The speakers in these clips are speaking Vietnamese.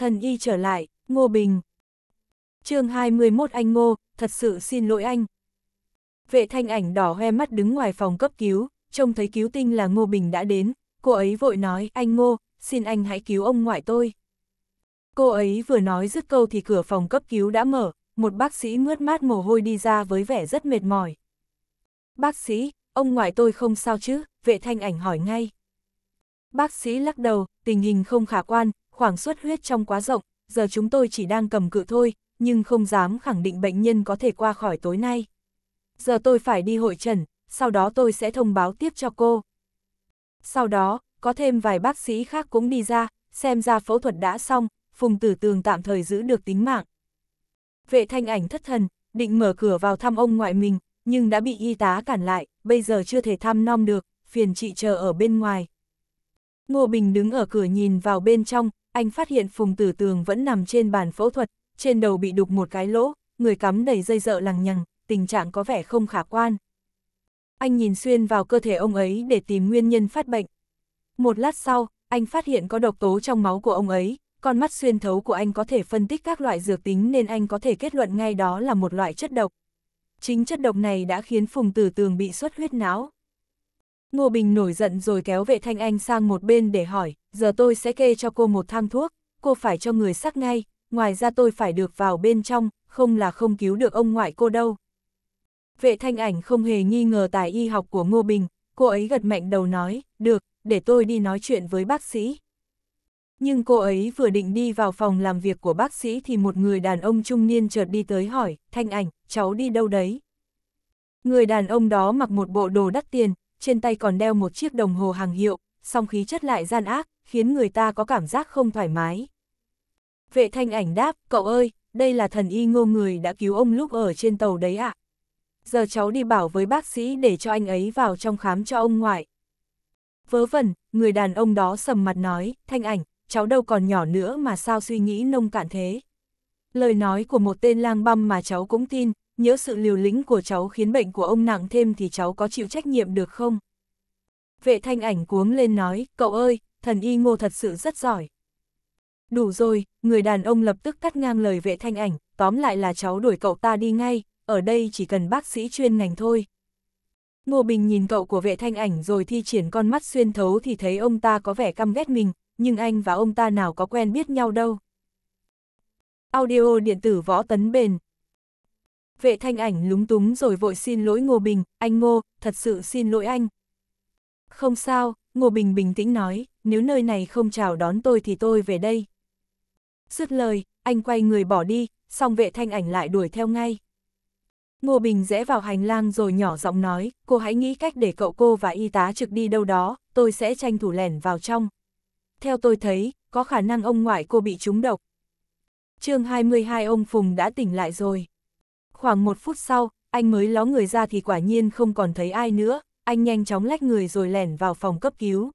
thần y trở lại, Ngô Bình. chương 21 anh Ngô, thật sự xin lỗi anh. Vệ thanh ảnh đỏ hoe mắt đứng ngoài phòng cấp cứu, trông thấy cứu tinh là Ngô Bình đã đến, cô ấy vội nói, anh Ngô, xin anh hãy cứu ông ngoại tôi. Cô ấy vừa nói dứt câu thì cửa phòng cấp cứu đã mở, một bác sĩ mướt mát mồ hôi đi ra với vẻ rất mệt mỏi. Bác sĩ, ông ngoại tôi không sao chứ, vệ thanh ảnh hỏi ngay. Bác sĩ lắc đầu, tình hình không khả quan, khoảng suất huyết trong quá rộng, giờ chúng tôi chỉ đang cầm cự thôi, nhưng không dám khẳng định bệnh nhân có thể qua khỏi tối nay. Giờ tôi phải đi hội trần, sau đó tôi sẽ thông báo tiếp cho cô. Sau đó, có thêm vài bác sĩ khác cũng đi ra, xem ra phẫu thuật đã xong, Phùng Tử Tường tạm thời giữ được tính mạng. Vệ thanh ảnh thất thần, định mở cửa vào thăm ông ngoại mình, nhưng đã bị y tá cản lại, bây giờ chưa thể thăm nom được, phiền chị chờ ở bên ngoài. Ngô Bình đứng ở cửa nhìn vào bên trong, anh phát hiện Phùng Tử Tường vẫn nằm trên bàn phẫu thuật, trên đầu bị đục một cái lỗ, người cắm đầy dây dợ lằng nhằng, tình trạng có vẻ không khả quan. Anh nhìn xuyên vào cơ thể ông ấy để tìm nguyên nhân phát bệnh. Một lát sau, anh phát hiện có độc tố trong máu của ông ấy, con mắt xuyên thấu của anh có thể phân tích các loại dược tính nên anh có thể kết luận ngay đó là một loại chất độc. Chính chất độc này đã khiến Phùng Tử Tường bị xuất huyết não. Ngô Bình nổi giận rồi kéo vệ thanh anh sang một bên để hỏi, giờ tôi sẽ kê cho cô một thang thuốc, cô phải cho người sắc ngay, ngoài ra tôi phải được vào bên trong, không là không cứu được ông ngoại cô đâu. Vệ thanh ảnh không hề nghi ngờ tài y học của Ngô Bình, cô ấy gật mạnh đầu nói, được, để tôi đi nói chuyện với bác sĩ. Nhưng cô ấy vừa định đi vào phòng làm việc của bác sĩ thì một người đàn ông trung niên chợt đi tới hỏi, thanh ảnh, cháu đi đâu đấy? Người đàn ông đó mặc một bộ đồ đắt tiền, trên tay còn đeo một chiếc đồng hồ hàng hiệu, song khí chất lại gian ác, khiến người ta có cảm giác không thoải mái. Vệ thanh ảnh đáp, cậu ơi, đây là thần y ngô người đã cứu ông lúc ở trên tàu đấy ạ. À? Giờ cháu đi bảo với bác sĩ để cho anh ấy vào trong khám cho ông ngoại. Vớ vẩn, người đàn ông đó sầm mặt nói, thanh ảnh, cháu đâu còn nhỏ nữa mà sao suy nghĩ nông cạn thế. Lời nói của một tên lang băm mà cháu cũng tin, nhớ sự liều lĩnh của cháu khiến bệnh của ông nặng thêm thì cháu có chịu trách nhiệm được không? Vệ thanh ảnh cuống lên nói, cậu ơi, thần y ngô thật sự rất giỏi. Đủ rồi, người đàn ông lập tức cắt ngang lời vệ thanh ảnh, tóm lại là cháu đuổi cậu ta đi ngay, ở đây chỉ cần bác sĩ chuyên ngành thôi. Ngô Bình nhìn cậu của vệ thanh ảnh rồi thi triển con mắt xuyên thấu thì thấy ông ta có vẻ căm ghét mình, nhưng anh và ông ta nào có quen biết nhau đâu. Audio điện tử võ tấn bền, vệ thanh ảnh lúng túng rồi vội xin lỗi Ngô Bình, anh Ngô, thật sự xin lỗi anh. Không sao, Ngô Bình bình tĩnh nói, nếu nơi này không chào đón tôi thì tôi về đây. Dứt lời, anh quay người bỏ đi, xong vệ thanh ảnh lại đuổi theo ngay. Ngô Bình rẽ vào hành lang rồi nhỏ giọng nói, cô hãy nghĩ cách để cậu cô và y tá trực đi đâu đó, tôi sẽ tranh thủ lẻn vào trong. Theo tôi thấy, có khả năng ông ngoại cô bị trúng độc. chương 22 ông Phùng đã tỉnh lại rồi. Khoảng một phút sau, anh mới ló người ra thì quả nhiên không còn thấy ai nữa, anh nhanh chóng lách người rồi lẻn vào phòng cấp cứu.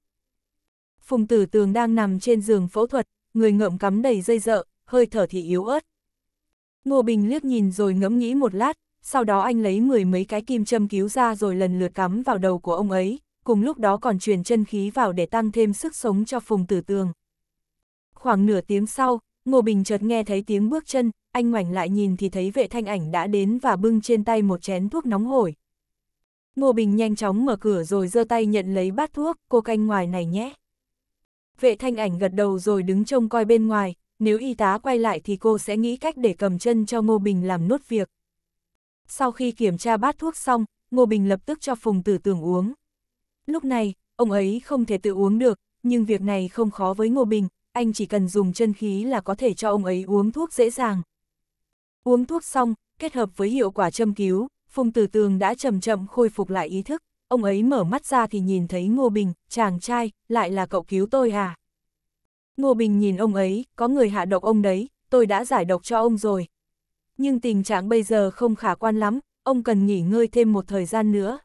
Phùng tử tường đang nằm trên giường phẫu thuật, người ngậm cắm đầy dây dợ, hơi thở thì yếu ớt. Ngô Bình liếc nhìn rồi ngẫm nghĩ một lát, sau đó anh lấy mười mấy cái kim châm cứu ra rồi lần lượt cắm vào đầu của ông ấy, cùng lúc đó còn truyền chân khí vào để tăng thêm sức sống cho Phùng Tử Tường. Khoảng nửa tiếng sau, Ngô Bình chợt nghe thấy tiếng bước chân, anh ngoảnh lại nhìn thì thấy vệ thanh ảnh đã đến và bưng trên tay một chén thuốc nóng hổi. Ngô Bình nhanh chóng mở cửa rồi giơ tay nhận lấy bát thuốc, cô canh ngoài này nhé. Vệ thanh ảnh gật đầu rồi đứng trông coi bên ngoài, nếu y tá quay lại thì cô sẽ nghĩ cách để cầm chân cho Ngô Bình làm nốt việc. Sau khi kiểm tra bát thuốc xong, Ngô Bình lập tức cho Phùng Tử Tường uống. Lúc này, ông ấy không thể tự uống được, nhưng việc này không khó với Ngô Bình, anh chỉ cần dùng chân khí là có thể cho ông ấy uống thuốc dễ dàng. Uống thuốc xong, kết hợp với hiệu quả châm cứu, Phùng Tử Tường đã chậm chậm khôi phục lại ý thức, ông ấy mở mắt ra thì nhìn thấy Ngô Bình, chàng trai, lại là cậu cứu tôi à? Ngô Bình nhìn ông ấy, có người hạ độc ông đấy, tôi đã giải độc cho ông rồi. Nhưng tình trạng bây giờ không khả quan lắm, ông cần nghỉ ngơi thêm một thời gian nữa.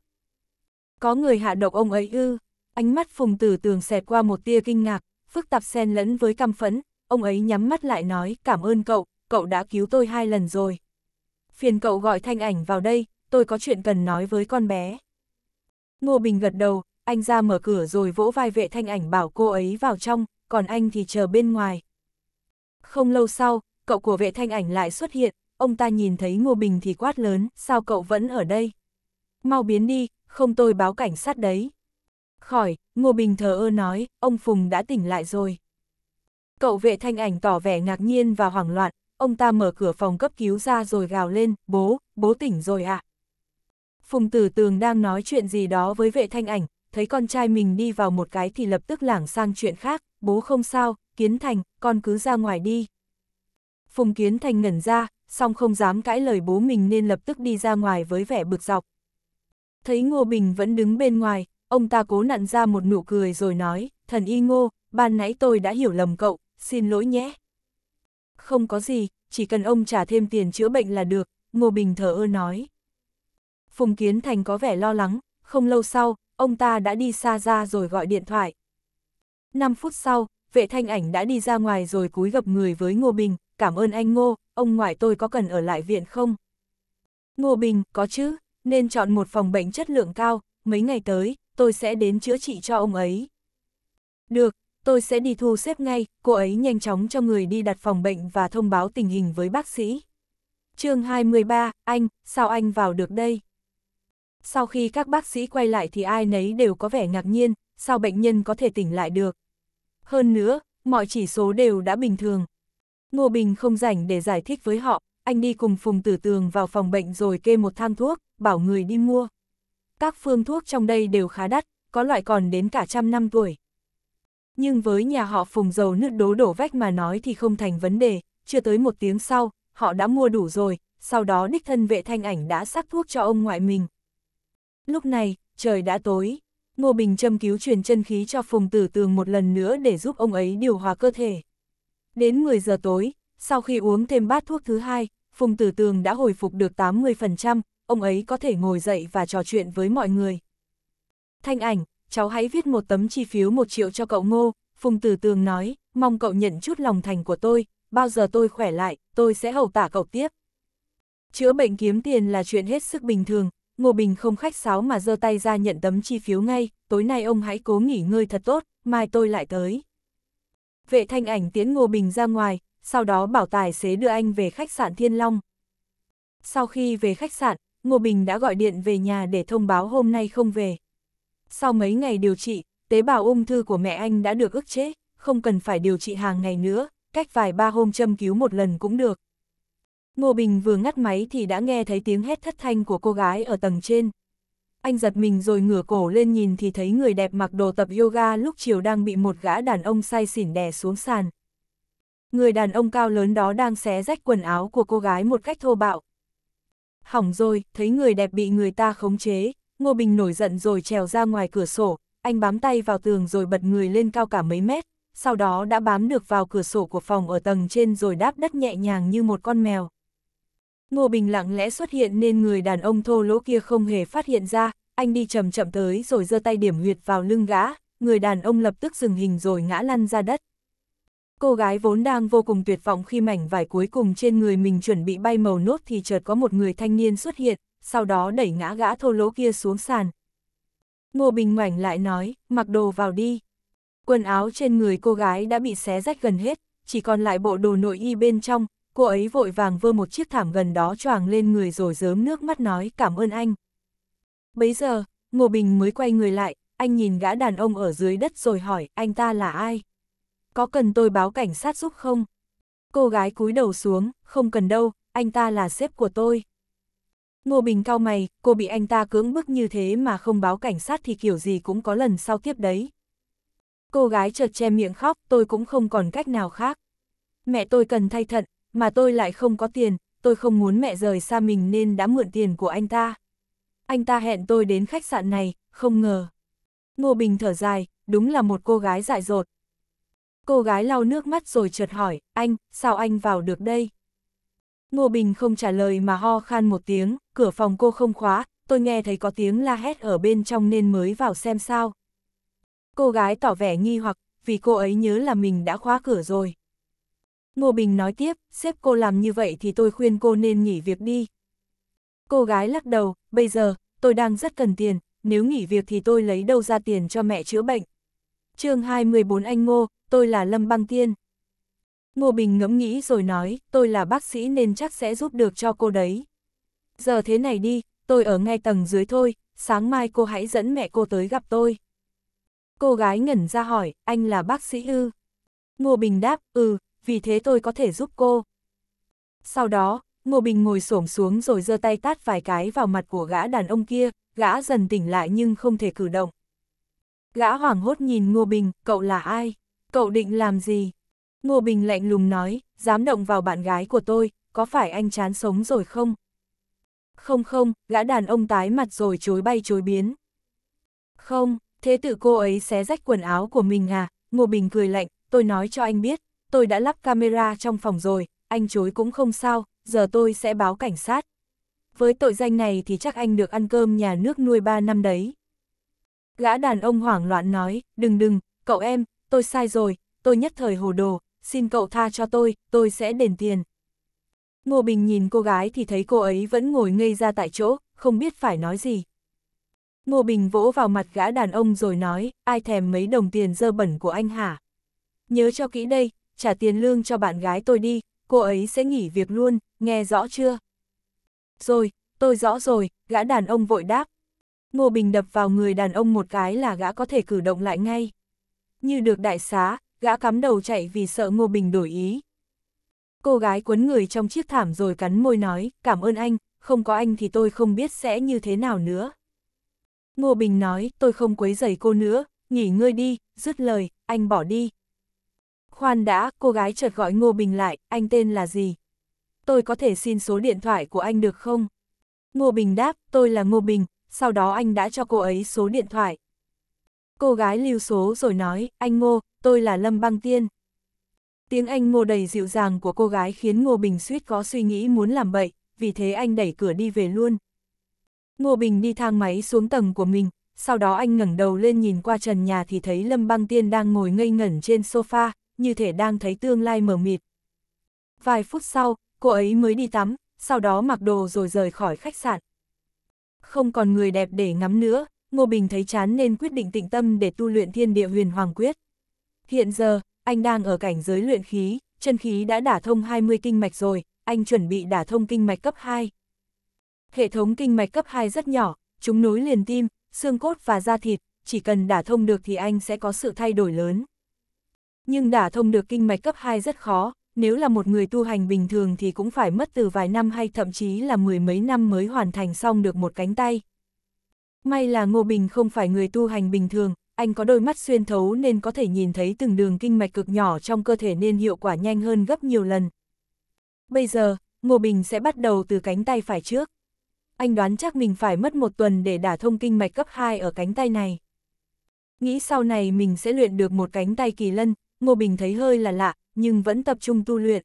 Có người hạ độc ông ấy ư, ánh mắt Phùng Tử Tường xẹt qua một tia kinh ngạc, phức tạp xen lẫn với căm phẫn, ông ấy nhắm mắt lại nói cảm ơn cậu, cậu đã cứu tôi hai lần rồi. Phiền cậu gọi thanh ảnh vào đây, tôi có chuyện cần nói với con bé. Ngô Bình gật đầu, anh ra mở cửa rồi vỗ vai vệ thanh ảnh bảo cô ấy vào trong, còn anh thì chờ bên ngoài. Không lâu sau, cậu của vệ thanh ảnh lại xuất hiện, ông ta nhìn thấy Ngô Bình thì quát lớn, sao cậu vẫn ở đây? Mau biến đi, không tôi báo cảnh sát đấy. Khỏi, Ngô Bình thờ ơ nói, ông Phùng đã tỉnh lại rồi. Cậu vệ thanh ảnh tỏ vẻ ngạc nhiên và hoảng loạn, ông ta mở cửa phòng cấp cứu ra rồi gào lên, bố, bố tỉnh rồi ạ. À? Phùng tử tường đang nói chuyện gì đó với vệ thanh ảnh, thấy con trai mình đi vào một cái thì lập tức lảng sang chuyện khác, bố không sao, Kiến Thành, con cứ ra ngoài đi. Phùng Kiến Thành ngẩn ra, song không dám cãi lời bố mình nên lập tức đi ra ngoài với vẻ bực dọc. Thấy Ngô Bình vẫn đứng bên ngoài, ông ta cố nặn ra một nụ cười rồi nói, thần y ngô, ban nãy tôi đã hiểu lầm cậu, xin lỗi nhé. Không có gì, chỉ cần ông trả thêm tiền chữa bệnh là được, Ngô Bình thở ơ nói. Phùng Kiến Thành có vẻ lo lắng, không lâu sau, ông ta đã đi xa ra rồi gọi điện thoại. năm phút sau, vệ thanh ảnh đã đi ra ngoài rồi cúi gập người với Ngô Bình, cảm ơn anh Ngô, ông ngoại tôi có cần ở lại viện không? Ngô Bình, có chứ, nên chọn một phòng bệnh chất lượng cao, mấy ngày tới, tôi sẽ đến chữa trị cho ông ấy. Được, tôi sẽ đi thu xếp ngay, cô ấy nhanh chóng cho người đi đặt phòng bệnh và thông báo tình hình với bác sĩ. chương 23, anh, sao anh vào được đây? Sau khi các bác sĩ quay lại thì ai nấy đều có vẻ ngạc nhiên, sao bệnh nhân có thể tỉnh lại được. Hơn nữa, mọi chỉ số đều đã bình thường. Ngô Bình không rảnh để giải thích với họ, anh đi cùng Phùng Tử Tường vào phòng bệnh rồi kê một thang thuốc, bảo người đi mua các phương thuốc trong đây đều khá đắt, có loại còn đến cả trăm năm tuổi. Nhưng với nhà họ phùng dầu nước đố đổ vách mà nói thì không thành vấn đề, chưa tới một tiếng sau, họ đã mua đủ rồi, sau đó đích thân vệ thanh ảnh đã sắc thuốc cho ông ngoại mình. Lúc này, trời đã tối, Ngô Bình châm cứu truyền chân khí cho Phùng Tử Tường một lần nữa để giúp ông ấy điều hòa cơ thể. Đến 10 giờ tối, sau khi uống thêm bát thuốc thứ hai, Phùng Tử Tường đã hồi phục được 80%, ông ấy có thể ngồi dậy và trò chuyện với mọi người. Thanh ảnh, cháu hãy viết một tấm chi phiếu một triệu cho cậu Ngô, Phùng Tử Tường nói, mong cậu nhận chút lòng thành của tôi, bao giờ tôi khỏe lại, tôi sẽ hầu tả cậu tiếp. Chữa bệnh kiếm tiền là chuyện hết sức bình thường, Ngô Bình không khách sáo mà giơ tay ra nhận tấm chi phiếu ngay, tối nay ông hãy cố nghỉ ngơi thật tốt, mai tôi lại tới. Vệ thanh ảnh tiến Ngô Bình ra ngoài, sau đó bảo tài xế đưa anh về khách sạn Thiên Long. Sau khi về khách sạn, Ngô Bình đã gọi điện về nhà để thông báo hôm nay không về. Sau mấy ngày điều trị, tế bào ung thư của mẹ anh đã được ức chế, không cần phải điều trị hàng ngày nữa, cách vài ba hôm châm cứu một lần cũng được. Ngô Bình vừa ngắt máy thì đã nghe thấy tiếng hét thất thanh của cô gái ở tầng trên. Anh giật mình rồi ngửa cổ lên nhìn thì thấy người đẹp mặc đồ tập yoga lúc chiều đang bị một gã đàn ông say xỉn đè xuống sàn. Người đàn ông cao lớn đó đang xé rách quần áo của cô gái một cách thô bạo, Hỏng rồi, thấy người đẹp bị người ta khống chế, Ngô Bình nổi giận rồi trèo ra ngoài cửa sổ, anh bám tay vào tường rồi bật người lên cao cả mấy mét, sau đó đã bám được vào cửa sổ của phòng ở tầng trên rồi đáp đất nhẹ nhàng như một con mèo. Ngô Bình lặng lẽ xuất hiện nên người đàn ông thô lỗ kia không hề phát hiện ra, anh đi chậm chậm tới rồi giơ tay điểm huyệt vào lưng gã, người đàn ông lập tức dừng hình rồi ngã lăn ra đất. Cô gái vốn đang vô cùng tuyệt vọng khi mảnh vải cuối cùng trên người mình chuẩn bị bay màu nốt thì chợt có một người thanh niên xuất hiện, sau đó đẩy ngã gã thô lỗ kia xuống sàn. Ngô Bình ngoảnh lại nói, mặc đồ vào đi. Quần áo trên người cô gái đã bị xé rách gần hết, chỉ còn lại bộ đồ nội y bên trong, cô ấy vội vàng vơ một chiếc thảm gần đó choàng lên người rồi dớm nước mắt nói cảm ơn anh. Bấy giờ, Ngô Bình mới quay người lại, anh nhìn gã đàn ông ở dưới đất rồi hỏi anh ta là ai có cần tôi báo cảnh sát giúp không? Cô gái cúi đầu xuống, không cần đâu, anh ta là sếp của tôi. Ngô Bình cao mày, cô bị anh ta cưỡng bức như thế mà không báo cảnh sát thì kiểu gì cũng có lần sau tiếp đấy. Cô gái chợt che miệng khóc, tôi cũng không còn cách nào khác. Mẹ tôi cần thay thận, mà tôi lại không có tiền, tôi không muốn mẹ rời xa mình nên đã mượn tiền của anh ta. Anh ta hẹn tôi đến khách sạn này, không ngờ. Ngô Bình thở dài, đúng là một cô gái dại dột, Cô gái lau nước mắt rồi chợt hỏi, anh, sao anh vào được đây? Ngô Bình không trả lời mà ho khan một tiếng, cửa phòng cô không khóa, tôi nghe thấy có tiếng la hét ở bên trong nên mới vào xem sao. Cô gái tỏ vẻ nghi hoặc, vì cô ấy nhớ là mình đã khóa cửa rồi. Ngô Bình nói tiếp, xếp cô làm như vậy thì tôi khuyên cô nên nghỉ việc đi. Cô gái lắc đầu, bây giờ, tôi đang rất cần tiền, nếu nghỉ việc thì tôi lấy đâu ra tiền cho mẹ chữa bệnh chương 214 anh Ngô, tôi là Lâm Băng Tiên. Ngô Bình ngẫm nghĩ rồi nói, tôi là bác sĩ nên chắc sẽ giúp được cho cô đấy. Giờ thế này đi, tôi ở ngay tầng dưới thôi, sáng mai cô hãy dẫn mẹ cô tới gặp tôi. Cô gái ngẩn ra hỏi, anh là bác sĩ ư? Ngô Bình đáp, ừ, vì thế tôi có thể giúp cô. Sau đó, Ngô Bình ngồi xổm xuống rồi giơ tay tát vài cái vào mặt của gã đàn ông kia, gã dần tỉnh lại nhưng không thể cử động. Gã hoảng hốt nhìn Ngô Bình, cậu là ai? Cậu định làm gì? Ngô Bình lạnh lùng nói, dám động vào bạn gái của tôi, có phải anh chán sống rồi không? Không không, gã đàn ông tái mặt rồi chối bay chối biến. Không, thế tự cô ấy xé rách quần áo của mình à? Ngô Bình cười lạnh, tôi nói cho anh biết, tôi đã lắp camera trong phòng rồi, anh chối cũng không sao, giờ tôi sẽ báo cảnh sát. Với tội danh này thì chắc anh được ăn cơm nhà nước nuôi 3 năm đấy. Gã đàn ông hoảng loạn nói, đừng đừng, cậu em, tôi sai rồi, tôi nhất thời hồ đồ, xin cậu tha cho tôi, tôi sẽ đền tiền. Ngô Bình nhìn cô gái thì thấy cô ấy vẫn ngồi ngây ra tại chỗ, không biết phải nói gì. Ngô Bình vỗ vào mặt gã đàn ông rồi nói, ai thèm mấy đồng tiền dơ bẩn của anh hả? Nhớ cho kỹ đây, trả tiền lương cho bạn gái tôi đi, cô ấy sẽ nghỉ việc luôn, nghe rõ chưa? Rồi, tôi rõ rồi, gã đàn ông vội đáp, Ngô Bình đập vào người đàn ông một cái là gã có thể cử động lại ngay. Như được đại xá, gã cắm đầu chạy vì sợ Ngô Bình đổi ý. Cô gái quấn người trong chiếc thảm rồi cắn môi nói, cảm ơn anh, không có anh thì tôi không biết sẽ như thế nào nữa. Ngô Bình nói, tôi không quấy rầy cô nữa, nghỉ ngơi đi, dứt lời, anh bỏ đi. Khoan đã, cô gái chợt gọi Ngô Bình lại, anh tên là gì? Tôi có thể xin số điện thoại của anh được không? Ngô Bình đáp, tôi là Ngô Bình, sau đó anh đã cho cô ấy số điện thoại. Cô gái lưu số rồi nói, anh Ngô, tôi là Lâm Băng Tiên. Tiếng anh Ngô đầy dịu dàng của cô gái khiến Ngô Bình suýt có suy nghĩ muốn làm bậy, vì thế anh đẩy cửa đi về luôn. Ngô Bình đi thang máy xuống tầng của mình, sau đó anh ngẩng đầu lên nhìn qua trần nhà thì thấy Lâm Băng Tiên đang ngồi ngây ngẩn trên sofa, như thể đang thấy tương lai mờ mịt. Vài phút sau, cô ấy mới đi tắm, sau đó mặc đồ rồi rời khỏi khách sạn không còn người đẹp để ngắm nữa, Ngô Bình thấy chán nên quyết định tĩnh tâm để tu luyện thiên địa huyền hoàng quyết. Hiện giờ, anh đang ở cảnh giới luyện khí, chân khí đã đả thông 20 kinh mạch rồi, anh chuẩn bị đả thông kinh mạch cấp 2. Hệ thống kinh mạch cấp 2 rất nhỏ, chúng nối liền tim, xương cốt và da thịt, chỉ cần đả thông được thì anh sẽ có sự thay đổi lớn. Nhưng đả thông được kinh mạch cấp 2 rất khó, nếu là một người tu hành bình thường thì cũng phải mất từ vài năm hay thậm chí là mười mấy năm mới hoàn thành xong được một cánh tay. May là Ngô Bình không phải người tu hành bình thường, anh có đôi mắt xuyên thấu nên có thể nhìn thấy từng đường kinh mạch cực nhỏ trong cơ thể nên hiệu quả nhanh hơn gấp nhiều lần. Bây giờ, Ngô Bình sẽ bắt đầu từ cánh tay phải trước. Anh đoán chắc mình phải mất một tuần để đả thông kinh mạch cấp 2 ở cánh tay này. Nghĩ sau này mình sẽ luyện được một cánh tay kỳ lân, Ngô Bình thấy hơi là lạ, nhưng vẫn tập trung tu luyện.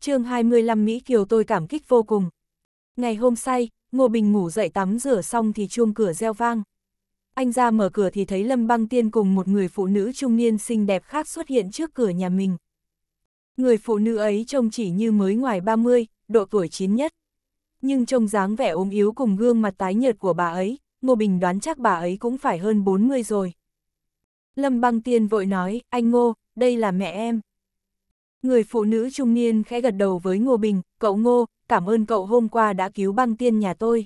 chương 25 Mỹ Kiều tôi cảm kích vô cùng. Ngày hôm say, Ngô Bình ngủ dậy tắm rửa xong thì chuông cửa reo vang. Anh ra mở cửa thì thấy Lâm Băng Tiên cùng một người phụ nữ trung niên xinh đẹp khác xuất hiện trước cửa nhà mình. Người phụ nữ ấy trông chỉ như mới ngoài 30, độ tuổi chín nhất. Nhưng trông dáng vẻ ốm yếu cùng gương mặt tái nhợt của bà ấy, Ngô Bình đoán chắc bà ấy cũng phải hơn 40 rồi. Lâm Băng Tiên vội nói, anh Ngô, đây là mẹ em. Người phụ nữ trung niên khẽ gật đầu với Ngô Bình, cậu Ngô, cảm ơn cậu hôm qua đã cứu băng tiên nhà tôi.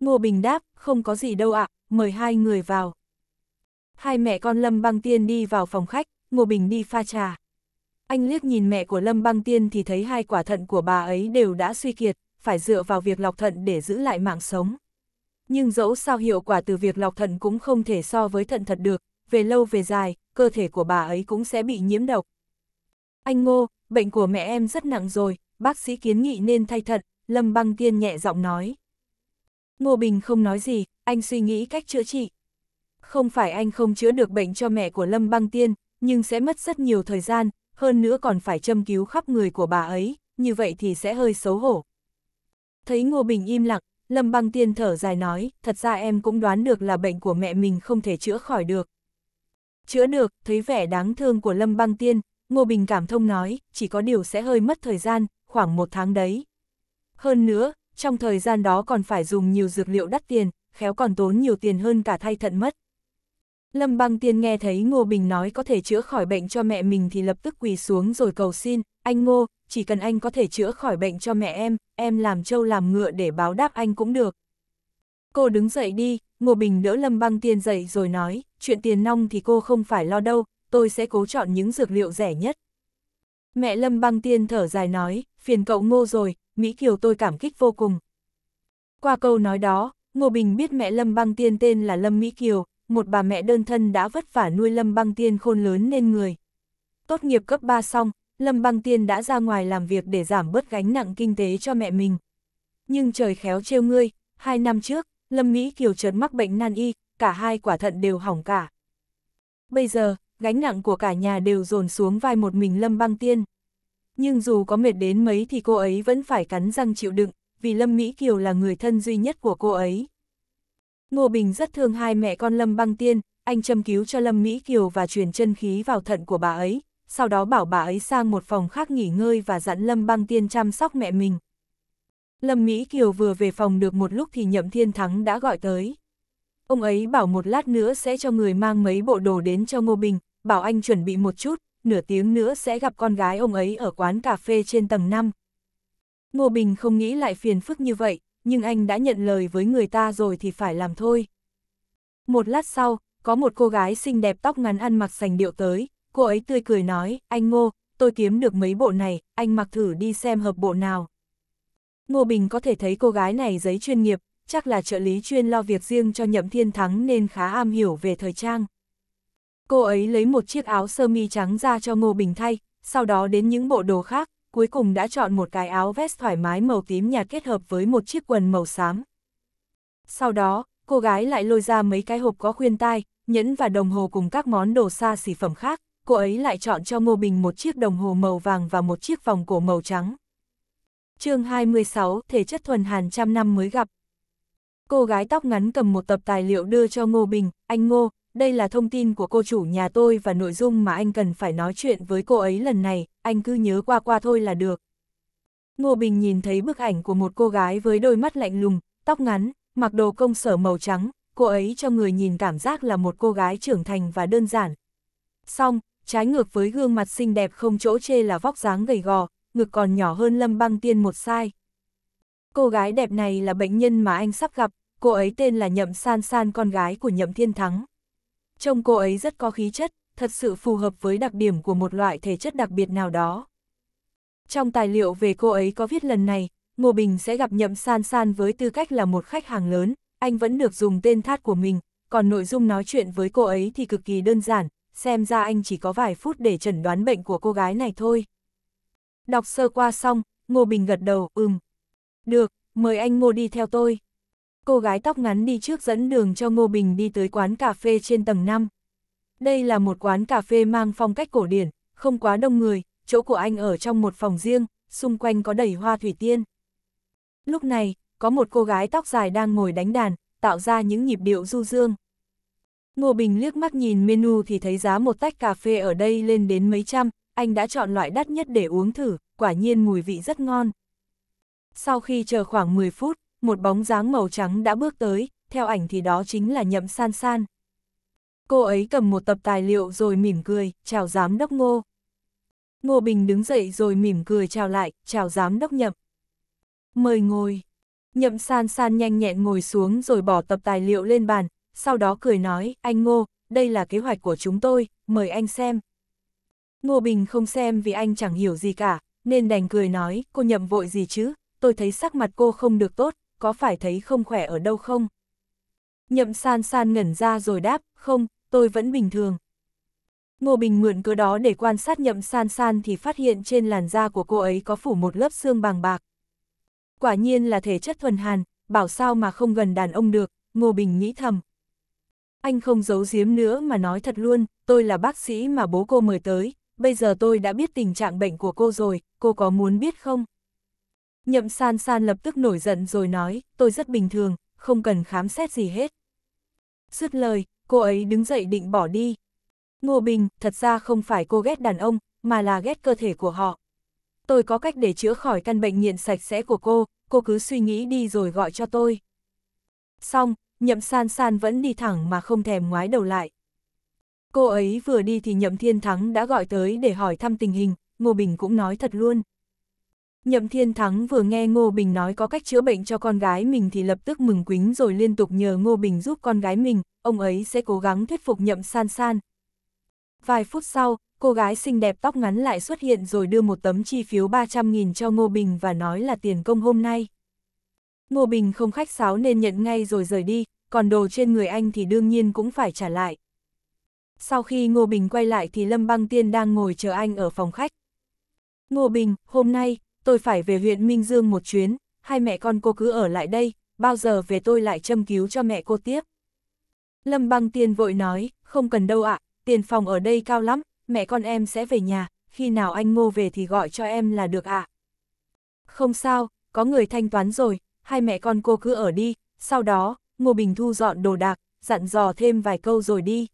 Ngô Bình đáp, không có gì đâu ạ, à, mời hai người vào. Hai mẹ con Lâm băng tiên đi vào phòng khách, Ngô Bình đi pha trà. Anh liếc nhìn mẹ của Lâm băng tiên thì thấy hai quả thận của bà ấy đều đã suy kiệt, phải dựa vào việc lọc thận để giữ lại mạng sống. Nhưng dẫu sao hiệu quả từ việc lọc thận cũng không thể so với thận thật được, về lâu về dài, cơ thể của bà ấy cũng sẽ bị nhiễm độc. Anh Ngô, bệnh của mẹ em rất nặng rồi, bác sĩ kiến nghị nên thay thận, Lâm Băng Tiên nhẹ giọng nói. Ngô Bình không nói gì, anh suy nghĩ cách chữa trị. Không phải anh không chữa được bệnh cho mẹ của Lâm Băng Tiên, nhưng sẽ mất rất nhiều thời gian, hơn nữa còn phải châm cứu khắp người của bà ấy, như vậy thì sẽ hơi xấu hổ. Thấy Ngô Bình im lặng, Lâm Băng Tiên thở dài nói, thật ra em cũng đoán được là bệnh của mẹ mình không thể chữa khỏi được. Chữa được, thấy vẻ đáng thương của Lâm Băng Tiên, Ngô Bình cảm thông nói, chỉ có điều sẽ hơi mất thời gian, khoảng một tháng đấy. Hơn nữa, trong thời gian đó còn phải dùng nhiều dược liệu đắt tiền, khéo còn tốn nhiều tiền hơn cả thay thận mất. Lâm Băng Tiên nghe thấy Ngô Bình nói có thể chữa khỏi bệnh cho mẹ mình thì lập tức quỳ xuống rồi cầu xin, anh Ngô, chỉ cần anh có thể chữa khỏi bệnh cho mẹ em, em làm trâu làm ngựa để báo đáp anh cũng được. Cô đứng dậy đi, Ngô Bình đỡ Lâm Băng Tiên dậy rồi nói, chuyện tiền nong thì cô không phải lo đâu, tôi sẽ cố chọn những dược liệu rẻ nhất. Mẹ Lâm Băng Tiên thở dài nói, phiền cậu ngô rồi, Mỹ Kiều tôi cảm kích vô cùng. Qua câu nói đó, Ngô Bình biết mẹ Lâm Băng Tiên tên là Lâm Mỹ Kiều, một bà mẹ đơn thân đã vất vả nuôi Lâm Băng Tiên khôn lớn nên người. Tốt nghiệp cấp 3 xong, Lâm Băng Tiên đã ra ngoài làm việc để giảm bớt gánh nặng kinh tế cho mẹ mình. Nhưng trời khéo trêu ngươi, hai năm trước, Lâm Mỹ Kiều trấn mắc bệnh nan y, cả hai quả thận đều hỏng cả. Bây giờ, gánh nặng của cả nhà đều dồn xuống vai một mình Lâm Băng Tiên. Nhưng dù có mệt đến mấy thì cô ấy vẫn phải cắn răng chịu đựng, vì Lâm Mỹ Kiều là người thân duy nhất của cô ấy. Ngô Bình rất thương hai mẹ con Lâm Băng Tiên, anh châm cứu cho Lâm Mỹ Kiều và truyền chân khí vào thận của bà ấy, sau đó bảo bà ấy sang một phòng khác nghỉ ngơi và dặn Lâm Băng Tiên chăm sóc mẹ mình. Lâm Mỹ Kiều vừa về phòng được một lúc thì Nhậm Thiên Thắng đã gọi tới. Ông ấy bảo một lát nữa sẽ cho người mang mấy bộ đồ đến cho Ngô Bình, bảo anh chuẩn bị một chút, nửa tiếng nữa sẽ gặp con gái ông ấy ở quán cà phê trên tầng 5. Ngô Bình không nghĩ lại phiền phức như vậy, nhưng anh đã nhận lời với người ta rồi thì phải làm thôi. Một lát sau, có một cô gái xinh đẹp tóc ngắn ăn mặc sành điệu tới, cô ấy tươi cười nói, anh Ngô, tôi kiếm được mấy bộ này, anh mặc thử đi xem hợp bộ nào. Ngô Bình có thể thấy cô gái này giấy chuyên nghiệp, chắc là trợ lý chuyên lo việc riêng cho Nhậm Thiên Thắng nên khá am hiểu về thời trang. Cô ấy lấy một chiếc áo sơ mi trắng ra cho Ngô Bình thay, sau đó đến những bộ đồ khác, cuối cùng đã chọn một cái áo vest thoải mái màu tím nhạt kết hợp với một chiếc quần màu xám. Sau đó, cô gái lại lôi ra mấy cái hộp có khuyên tai, nhẫn và đồng hồ cùng các món đồ xa xỉ phẩm khác, cô ấy lại chọn cho Ngô Bình một chiếc đồng hồ màu vàng và một chiếc vòng cổ màu trắng chương 26, thể chất thuần hàn trăm năm mới gặp. Cô gái tóc ngắn cầm một tập tài liệu đưa cho Ngô Bình, anh Ngô, đây là thông tin của cô chủ nhà tôi và nội dung mà anh cần phải nói chuyện với cô ấy lần này, anh cứ nhớ qua qua thôi là được. Ngô Bình nhìn thấy bức ảnh của một cô gái với đôi mắt lạnh lùng, tóc ngắn, mặc đồ công sở màu trắng, cô ấy cho người nhìn cảm giác là một cô gái trưởng thành và đơn giản. Xong, trái ngược với gương mặt xinh đẹp không chỗ chê là vóc dáng gầy gò, ngực còn nhỏ hơn lâm băng tiên một sai. Cô gái đẹp này là bệnh nhân mà anh sắp gặp, cô ấy tên là Nhậm San San con gái của Nhậm Thiên Thắng. Trông cô ấy rất có khí chất, thật sự phù hợp với đặc điểm của một loại thể chất đặc biệt nào đó. Trong tài liệu về cô ấy có viết lần này, Ngô Bình sẽ gặp Nhậm San San với tư cách là một khách hàng lớn, anh vẫn được dùng tên thát của mình, còn nội dung nói chuyện với cô ấy thì cực kỳ đơn giản, xem ra anh chỉ có vài phút để chẩn đoán bệnh của cô gái này thôi. Đọc sơ qua xong, Ngô Bình gật đầu, ừm. Được, mời anh Ngô đi theo tôi. Cô gái tóc ngắn đi trước dẫn đường cho Ngô Bình đi tới quán cà phê trên tầng 5. Đây là một quán cà phê mang phong cách cổ điển, không quá đông người, chỗ của anh ở trong một phòng riêng, xung quanh có đầy hoa thủy tiên. Lúc này, có một cô gái tóc dài đang ngồi đánh đàn, tạo ra những nhịp điệu du dương. Ngô Bình liếc mắt nhìn menu thì thấy giá một tách cà phê ở đây lên đến mấy trăm, anh đã chọn loại đắt nhất để uống thử, quả nhiên mùi vị rất ngon. Sau khi chờ khoảng 10 phút, một bóng dáng màu trắng đã bước tới, theo ảnh thì đó chính là nhậm san san. Cô ấy cầm một tập tài liệu rồi mỉm cười, chào giám đốc ngô. Ngô Bình đứng dậy rồi mỉm cười chào lại, chào giám đốc nhậm. Mời ngồi. Nhậm san san nhanh nhẹn ngồi xuống rồi bỏ tập tài liệu lên bàn, sau đó cười nói, anh ngô, đây là kế hoạch của chúng tôi, mời anh xem. Ngô Bình không xem vì anh chẳng hiểu gì cả, nên đành cười nói, cô nhậm vội gì chứ, tôi thấy sắc mặt cô không được tốt, có phải thấy không khỏe ở đâu không? Nhậm san san ngẩn ra rồi đáp, không, tôi vẫn bình thường. Ngô Bình mượn cơ đó để quan sát nhậm san san thì phát hiện trên làn da của cô ấy có phủ một lớp xương bằng bạc. Quả nhiên là thể chất thuần hàn, bảo sao mà không gần đàn ông được, Ngô Bình nghĩ thầm. Anh không giấu giếm nữa mà nói thật luôn, tôi là bác sĩ mà bố cô mời tới, bây giờ tôi đã biết tình trạng bệnh của cô rồi, cô có muốn biết không? Nhậm san san lập tức nổi giận rồi nói, tôi rất bình thường, không cần khám xét gì hết. Dứt lời, cô ấy đứng dậy định bỏ đi. Ngô Bình, thật ra không phải cô ghét đàn ông, mà là ghét cơ thể của họ. Tôi có cách để chữa khỏi căn bệnh nghiện sạch sẽ của cô, cô cứ suy nghĩ đi rồi gọi cho tôi. Xong, nhậm san san vẫn đi thẳng mà không thèm ngoái đầu lại. Cô ấy vừa đi thì Nhậm Thiên Thắng đã gọi tới để hỏi thăm tình hình, Ngô Bình cũng nói thật luôn. Nhậm Thiên Thắng vừa nghe Ngô Bình nói có cách chữa bệnh cho con gái mình thì lập tức mừng quính rồi liên tục nhờ Ngô Bình giúp con gái mình, ông ấy sẽ cố gắng thuyết phục Nhậm San San. Vài phút sau, cô gái xinh đẹp tóc ngắn lại xuất hiện rồi đưa một tấm chi phiếu 300.000 cho Ngô Bình và nói là tiền công hôm nay. Ngô Bình không khách sáo nên nhận ngay rồi rời đi, còn đồ trên người anh thì đương nhiên cũng phải trả lại. Sau khi Ngô Bình quay lại thì Lâm Băng Tiên đang ngồi chờ anh ở phòng khách. Ngô Bình, hôm nay, tôi phải về huyện Minh Dương một chuyến, hai mẹ con cô cứ ở lại đây, bao giờ về tôi lại châm cứu cho mẹ cô tiếp. Lâm Băng Tiên vội nói, không cần đâu ạ, tiền phòng ở đây cao lắm, mẹ con em sẽ về nhà, khi nào anh Ngô về thì gọi cho em là được ạ. Không sao, có người thanh toán rồi, hai mẹ con cô cứ ở đi, sau đó, Ngô Bình thu dọn đồ đạc, dặn dò thêm vài câu rồi đi.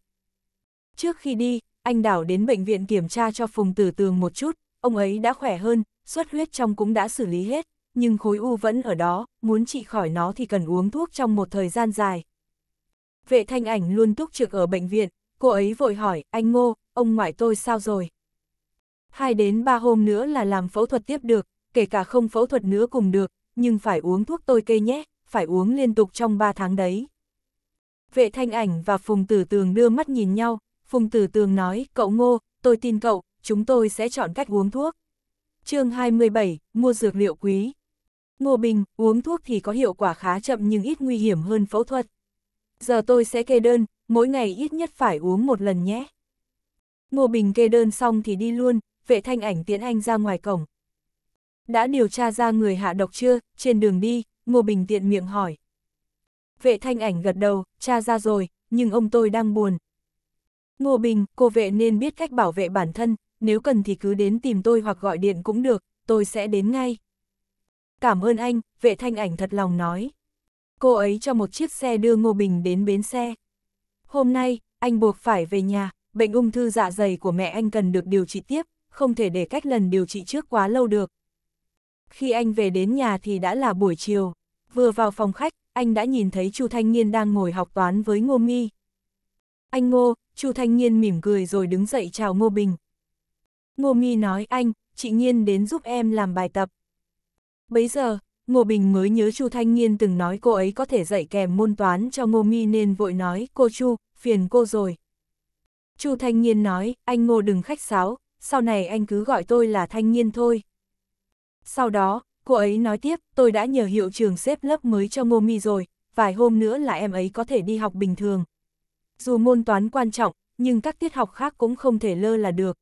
Trước khi đi, anh Đảo đến bệnh viện kiểm tra cho Phùng Tử Tường một chút, ông ấy đã khỏe hơn, xuất huyết trong cũng đã xử lý hết, nhưng khối u vẫn ở đó, muốn trị khỏi nó thì cần uống thuốc trong một thời gian dài. Vệ thanh ảnh luôn túc trực ở bệnh viện, cô ấy vội hỏi, anh Ngô, ông ngoại tôi sao rồi? Hai đến ba hôm nữa là làm phẫu thuật tiếp được, kể cả không phẫu thuật nữa cùng được, nhưng phải uống thuốc tôi kê nhé, phải uống liên tục trong ba tháng đấy. Vệ thanh ảnh và Phùng Tử Tường đưa mắt nhìn nhau, Phùng Tử Tường nói, cậu ngô, tôi tin cậu, chúng tôi sẽ chọn cách uống thuốc. chương 27, mua dược liệu quý. Ngô Bình, uống thuốc thì có hiệu quả khá chậm nhưng ít nguy hiểm hơn phẫu thuật. Giờ tôi sẽ kê đơn, mỗi ngày ít nhất phải uống một lần nhé. Ngô Bình kê đơn xong thì đi luôn, vệ thanh ảnh tiến anh ra ngoài cổng. Đã điều tra ra người hạ độc chưa, trên đường đi, Ngô Bình tiện miệng hỏi. Vệ thanh ảnh gật đầu, tra ra rồi, nhưng ông tôi đang buồn, Ngô Bình, cô vệ nên biết cách bảo vệ bản thân, nếu cần thì cứ đến tìm tôi hoặc gọi điện cũng được, tôi sẽ đến ngay. Cảm ơn anh, vệ thanh ảnh thật lòng nói. Cô ấy cho một chiếc xe đưa Ngô Bình đến bến xe. Hôm nay, anh buộc phải về nhà, bệnh ung thư dạ dày của mẹ anh cần được điều trị tiếp, không thể để cách lần điều trị trước quá lâu được. Khi anh về đến nhà thì đã là buổi chiều. Vừa vào phòng khách, anh đã nhìn thấy Chu Thanh Niên đang ngồi học toán với Ngô Mi. Anh Ngô, Chu Thanh Nhiên mỉm cười rồi đứng dậy chào Ngô Bình. Ngô Mi nói anh, chị Nhiên đến giúp em làm bài tập. Bấy giờ, Ngô Bình mới nhớ Chu Thanh Nhiên từng nói cô ấy có thể dạy kèm môn toán cho Ngô Mi nên vội nói cô Chu, phiền cô rồi. Chu Thanh Nhiên nói, anh Ngô đừng khách sáo, sau này anh cứ gọi tôi là Thanh Nhiên thôi. Sau đó, cô ấy nói tiếp, tôi đã nhờ hiệu trường xếp lớp mới cho Ngô Mi rồi, vài hôm nữa là em ấy có thể đi học bình thường, dù môn toán quan trọng, nhưng các tiết học khác cũng không thể lơ là được.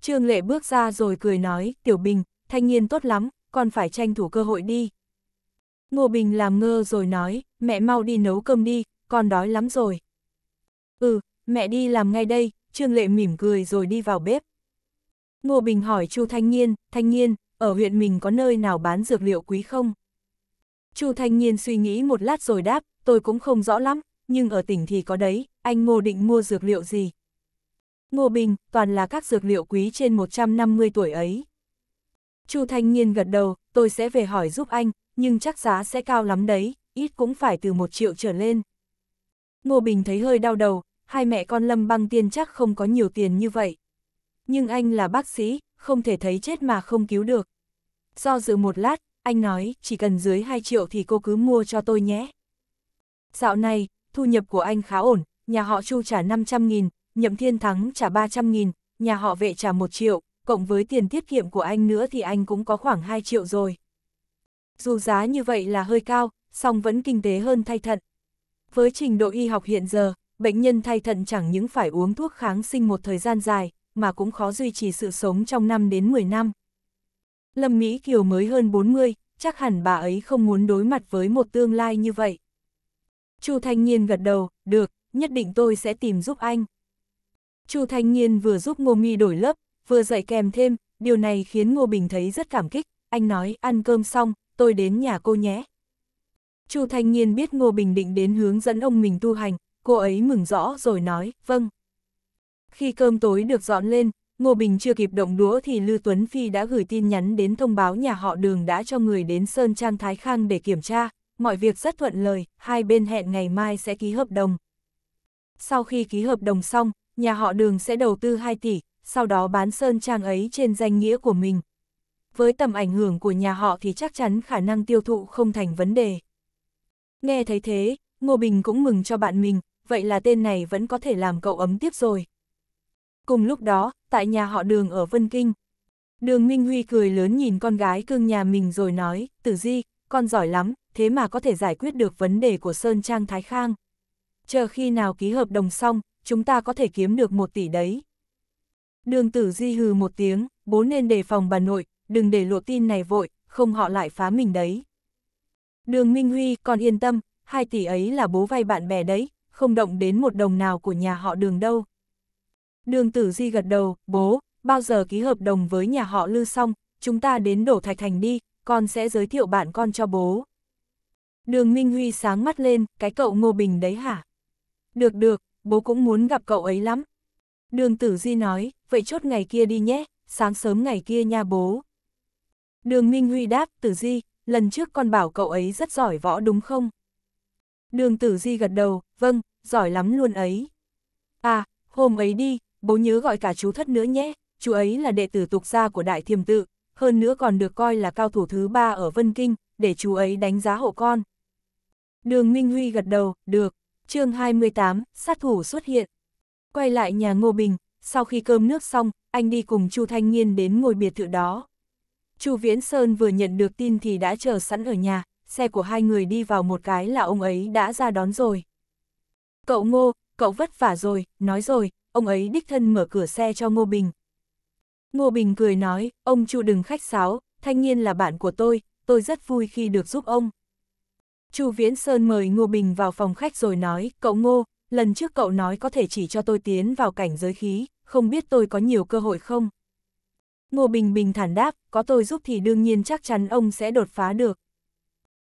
Trương Lệ bước ra rồi cười nói, Tiểu Bình, thanh niên tốt lắm, còn phải tranh thủ cơ hội đi. Ngô Bình làm ngơ rồi nói, mẹ mau đi nấu cơm đi, con đói lắm rồi. Ừ, mẹ đi làm ngay đây, Trương Lệ mỉm cười rồi đi vào bếp. Ngô Bình hỏi Chu Thanh Nhiên, Thanh Nhiên, ở huyện mình có nơi nào bán dược liệu quý không? Chu Thanh Nhiên suy nghĩ một lát rồi đáp, tôi cũng không rõ lắm, nhưng ở tỉnh thì có đấy, anh Ngô định mua dược liệu gì? Ngô Bình, toàn là các dược liệu quý trên 150 tuổi ấy. Chu Thanh Nhiên gật đầu, tôi sẽ về hỏi giúp anh, nhưng chắc giá sẽ cao lắm đấy, ít cũng phải từ 1 triệu trở lên. Ngô Bình thấy hơi đau đầu, hai mẹ con Lâm Băng Tiên chắc không có nhiều tiền như vậy. Nhưng anh là bác sĩ, không thể thấy chết mà không cứu được. Do dự một lát, anh nói, chỉ cần dưới 2 triệu thì cô cứ mua cho tôi nhé. Dạo này, thu nhập của anh khá ổn, nhà họ Chu trả 500.000, Nhậm Thiên Thắng trả 300.000, nhà họ vệ trả 1 triệu, cộng với tiền tiết kiệm của anh nữa thì anh cũng có khoảng 2 triệu rồi. Dù giá như vậy là hơi cao, song vẫn kinh tế hơn thay thận. Với trình độ y học hiện giờ, bệnh nhân thay thận chẳng những phải uống thuốc kháng sinh một thời gian dài, mà cũng khó duy trì sự sống trong năm đến 10 năm. Lâm Mỹ Kiều mới hơn 40, chắc hẳn bà ấy không muốn đối mặt với một tương lai như vậy. Chu Thanh Nhiên gật đầu, được, nhất định tôi sẽ tìm giúp anh. Chu Thanh Nhiên vừa giúp Ngô Mi đổi lớp, vừa dạy kèm thêm, điều này khiến Ngô Bình thấy rất cảm kích, anh nói ăn cơm xong, tôi đến nhà cô nhé. Chu Thanh Nhiên biết Ngô Bình định đến hướng dẫn ông mình tu hành, cô ấy mừng rõ rồi nói, vâng. Khi cơm tối được dọn lên, Ngô Bình chưa kịp động đũa thì Lư Tuấn Phi đã gửi tin nhắn đến thông báo nhà họ đường đã cho người đến Sơn Trang Thái Khang để kiểm tra, mọi việc rất thuận lời, hai bên hẹn ngày mai sẽ ký hợp đồng. Sau khi ký hợp đồng xong, nhà họ đường sẽ đầu tư 2 tỷ, sau đó bán sơn trang ấy trên danh nghĩa của mình. Với tầm ảnh hưởng của nhà họ thì chắc chắn khả năng tiêu thụ không thành vấn đề. Nghe thấy thế, Ngô Bình cũng mừng cho bạn mình, vậy là tên này vẫn có thể làm cậu ấm tiếp rồi. Cùng lúc đó, tại nhà họ đường ở Vân Kinh, đường Minh Huy cười lớn nhìn con gái cưng nhà mình rồi nói, tử di, con giỏi lắm, thế mà có thể giải quyết được vấn đề của Sơn Trang Thái Khang. Chờ khi nào ký hợp đồng xong, chúng ta có thể kiếm được một tỷ đấy. Đường tử di hừ một tiếng, bố nên đề phòng bà nội, đừng để lộ tin này vội, không họ lại phá mình đấy. Đường Minh Huy còn yên tâm, hai tỷ ấy là bố vay bạn bè đấy, không động đến một đồng nào của nhà họ đường đâu. Đường tử di gật đầu, bố, bao giờ ký hợp đồng với nhà họ lư xong, chúng ta đến đổ thạch thành đi, con sẽ giới thiệu bạn con cho bố. Đường Minh Huy sáng mắt lên, cái cậu Ngô Bình đấy hả? Được được, bố cũng muốn gặp cậu ấy lắm. Đường Tử Di nói, vậy chốt ngày kia đi nhé, sáng sớm ngày kia nha bố. Đường Minh Huy đáp, Tử Di, lần trước con bảo cậu ấy rất giỏi võ đúng không? Đường Tử Di gật đầu, vâng, giỏi lắm luôn ấy. À, hôm ấy đi, bố nhớ gọi cả chú thất nữa nhé, chú ấy là đệ tử tục gia của Đại Thiềm Tự, hơn nữa còn được coi là cao thủ thứ ba ở Vân Kinh, để chú ấy đánh giá hộ con. Đường Minh Huy gật đầu, được. chương 28, sát thủ xuất hiện. Quay lại nhà Ngô Bình, sau khi cơm nước xong, anh đi cùng Chu Thanh Nghiên đến ngôi biệt thự đó. Chu Viễn Sơn vừa nhận được tin thì đã chờ sẵn ở nhà, xe của hai người đi vào một cái là ông ấy đã ra đón rồi. Cậu Ngô, cậu vất vả rồi, nói rồi, ông ấy đích thân mở cửa xe cho Ngô Bình. Ngô Bình cười nói, ông Chu đừng khách sáo, Thanh Nghiên là bạn của tôi, tôi rất vui khi được giúp ông. Chu Viễn Sơn mời Ngô Bình vào phòng khách rồi nói, cậu Ngô, lần trước cậu nói có thể chỉ cho tôi tiến vào cảnh giới khí, không biết tôi có nhiều cơ hội không? Ngô Bình bình thản đáp, có tôi giúp thì đương nhiên chắc chắn ông sẽ đột phá được.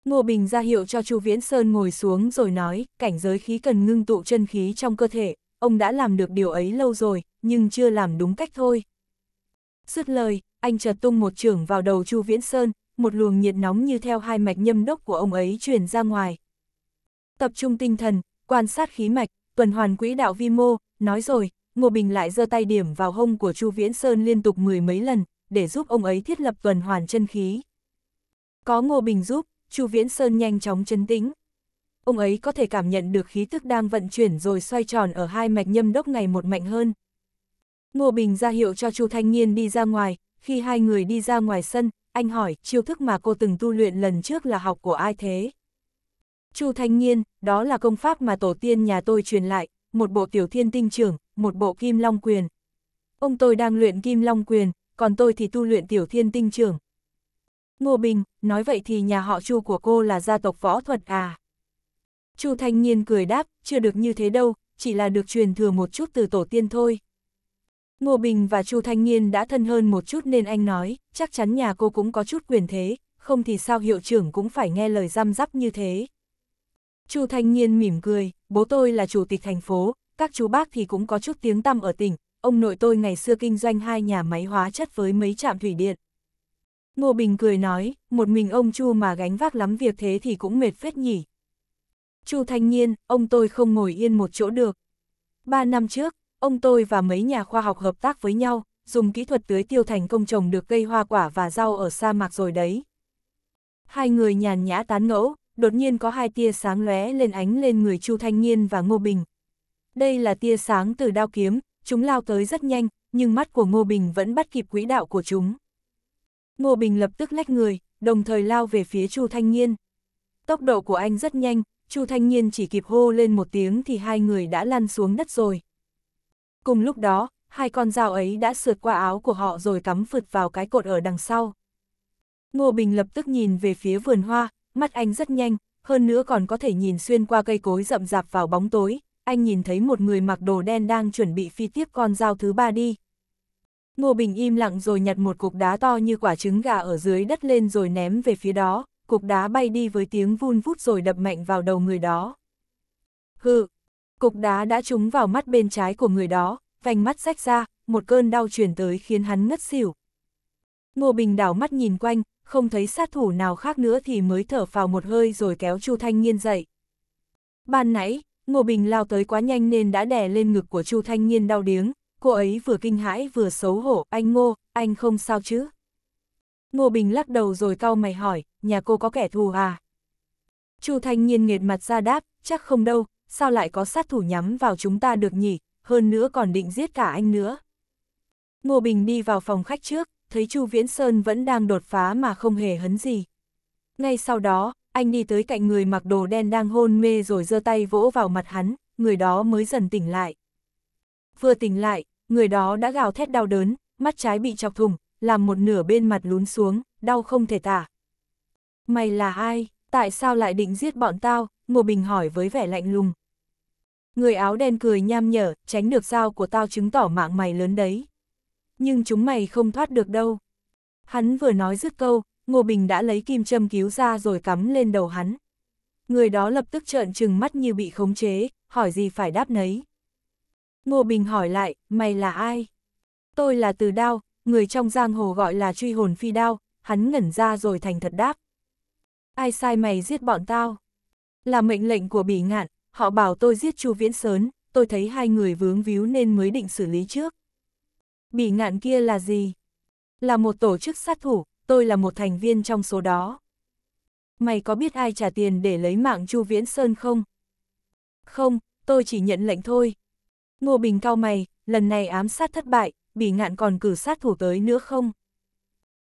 Ngô Bình ra hiệu cho Chu Viễn Sơn ngồi xuống rồi nói, cảnh giới khí cần ngưng tụ chân khí trong cơ thể, ông đã làm được điều ấy lâu rồi, nhưng chưa làm đúng cách thôi. Dứt lời, anh chợt tung một trưởng vào đầu Chu Viễn Sơn, một luồng nhiệt nóng như theo hai mạch nhâm đốc của ông ấy truyền ra ngoài. Tập trung tinh thần, quan sát khí mạch, tuần hoàn quỹ đạo vi mô, nói rồi, Ngô Bình lại giơ tay điểm vào hông của Chu Viễn Sơn liên tục mười mấy lần, để giúp ông ấy thiết lập tuần hoàn chân khí. Có Ngô Bình giúp, Chu Viễn Sơn nhanh chóng chân tĩnh. Ông ấy có thể cảm nhận được khí tức đang vận chuyển rồi xoay tròn ở hai mạch nhâm đốc ngày một mạnh hơn. Ngô Bình ra hiệu cho Chu Thanh Niên đi ra ngoài, khi hai người đi ra ngoài sân, anh hỏi, chiêu thức mà cô từng tu luyện lần trước là học của ai thế? Chu Thanh Nhiên, đó là công pháp mà tổ tiên nhà tôi truyền lại, một bộ tiểu thiên tinh trưởng, một bộ kim long quyền. Ông tôi đang luyện kim long quyền, còn tôi thì tu luyện tiểu thiên tinh trưởng. Ngô Bình, nói vậy thì nhà họ Chu của cô là gia tộc võ thuật à? Chu Thanh Nhiên cười đáp, chưa được như thế đâu, chỉ là được truyền thừa một chút từ tổ tiên thôi. Ngô Bình và Chu Thanh Niên đã thân hơn một chút nên anh nói, chắc chắn nhà cô cũng có chút quyền thế, không thì sao hiệu trưởng cũng phải nghe lời răm rắp như thế. Chu Thanh Niên mỉm cười, bố tôi là chủ tịch thành phố, các chú bác thì cũng có chút tiếng tăm ở tỉnh, ông nội tôi ngày xưa kinh doanh hai nhà máy hóa chất với mấy trạm thủy điện. Ngô Bình cười nói, một mình ông Chu mà gánh vác lắm việc thế thì cũng mệt phết nhỉ. Chu Thanh Niên, ông tôi không ngồi yên một chỗ được. Ba năm trước, Ông tôi và mấy nhà khoa học hợp tác với nhau, dùng kỹ thuật tưới tiêu thành công trồng được cây hoa quả và rau ở sa mạc rồi đấy. Hai người nhàn nhã tán ngẫu, đột nhiên có hai tia sáng lóe lên ánh lên người Chu Thanh Niên và Ngô Bình. Đây là tia sáng từ đao kiếm, chúng lao tới rất nhanh, nhưng mắt của Ngô Bình vẫn bắt kịp quỹ đạo của chúng. Ngô Bình lập tức lách người, đồng thời lao về phía Chu Thanh Niên. Tốc độ của anh rất nhanh, Chu Thanh Niên chỉ kịp hô lên một tiếng thì hai người đã lăn xuống đất rồi. Cùng lúc đó, hai con dao ấy đã sượt qua áo của họ rồi cắm phượt vào cái cột ở đằng sau. Ngô Bình lập tức nhìn về phía vườn hoa, mắt anh rất nhanh, hơn nữa còn có thể nhìn xuyên qua cây cối rậm rạp vào bóng tối, anh nhìn thấy một người mặc đồ đen đang chuẩn bị phi tiếp con dao thứ ba đi. Ngô Bình im lặng rồi nhặt một cục đá to như quả trứng gà ở dưới đất lên rồi ném về phía đó, cục đá bay đi với tiếng vun vút rồi đập mạnh vào đầu người đó. Hừ, Cục đá đã trúng vào mắt bên trái của người đó, vành mắt rách ra, một cơn đau truyền tới khiến hắn ngất xỉu. Ngô Bình đảo mắt nhìn quanh, không thấy sát thủ nào khác nữa thì mới thở phào một hơi rồi kéo Chu Thanh Nhiên dậy. Ban nãy, Ngô Bình lao tới quá nhanh nên đã đè lên ngực của Chu Thanh Nhiên đau điếng, cô ấy vừa kinh hãi vừa xấu hổ, anh Ngô, anh không sao chứ? Ngô Bình lắc đầu rồi cau mày hỏi, nhà cô có kẻ thù à? Chu Thanh Nhiên nghệt mặt ra đáp, chắc không đâu, sao lại có sát thủ nhắm vào chúng ta được nhỉ, hơn nữa còn định giết cả anh nữa. Ngô Bình đi vào phòng khách trước, thấy Chu Viễn Sơn vẫn đang đột phá mà không hề hấn gì. Ngay sau đó, anh đi tới cạnh người mặc đồ đen đang hôn mê rồi giơ tay vỗ vào mặt hắn, người đó mới dần tỉnh lại. Vừa tỉnh lại, người đó đã gào thét đau đớn, mắt trái bị chọc thủng, làm một nửa bên mặt lún xuống, đau không thể tả. Mày là ai? Tại sao lại định giết bọn tao? Ngô Bình hỏi với vẻ lạnh lùng. Người áo đen cười nham nhở, tránh được sao của tao chứng tỏ mạng mày lớn đấy. Nhưng chúng mày không thoát được đâu. Hắn vừa nói dứt câu, Ngô Bình đã lấy kim châm cứu ra rồi cắm lên đầu hắn. Người đó lập tức trợn trừng mắt như bị khống chế, hỏi gì phải đáp nấy. Ngô Bình hỏi lại, mày là ai? Tôi là Từ Đao, người trong giang hồ gọi là truy hồn phi đao, hắn ngẩn ra rồi thành thật đáp. Ai sai mày giết bọn tao? Là mệnh lệnh của bỉ ngạn, họ bảo tôi giết Chu Viễn Sớn, tôi thấy hai người vướng víu nên mới định xử lý trước. Bị ngạn kia là gì? Là một tổ chức sát thủ, tôi là một thành viên trong số đó. Mày có biết ai trả tiền để lấy mạng Chu Viễn Sơn không? Không, tôi chỉ nhận lệnh thôi. Ngô Bình cao mày, lần này ám sát thất bại, bị ngạn còn cử sát thủ tới nữa không?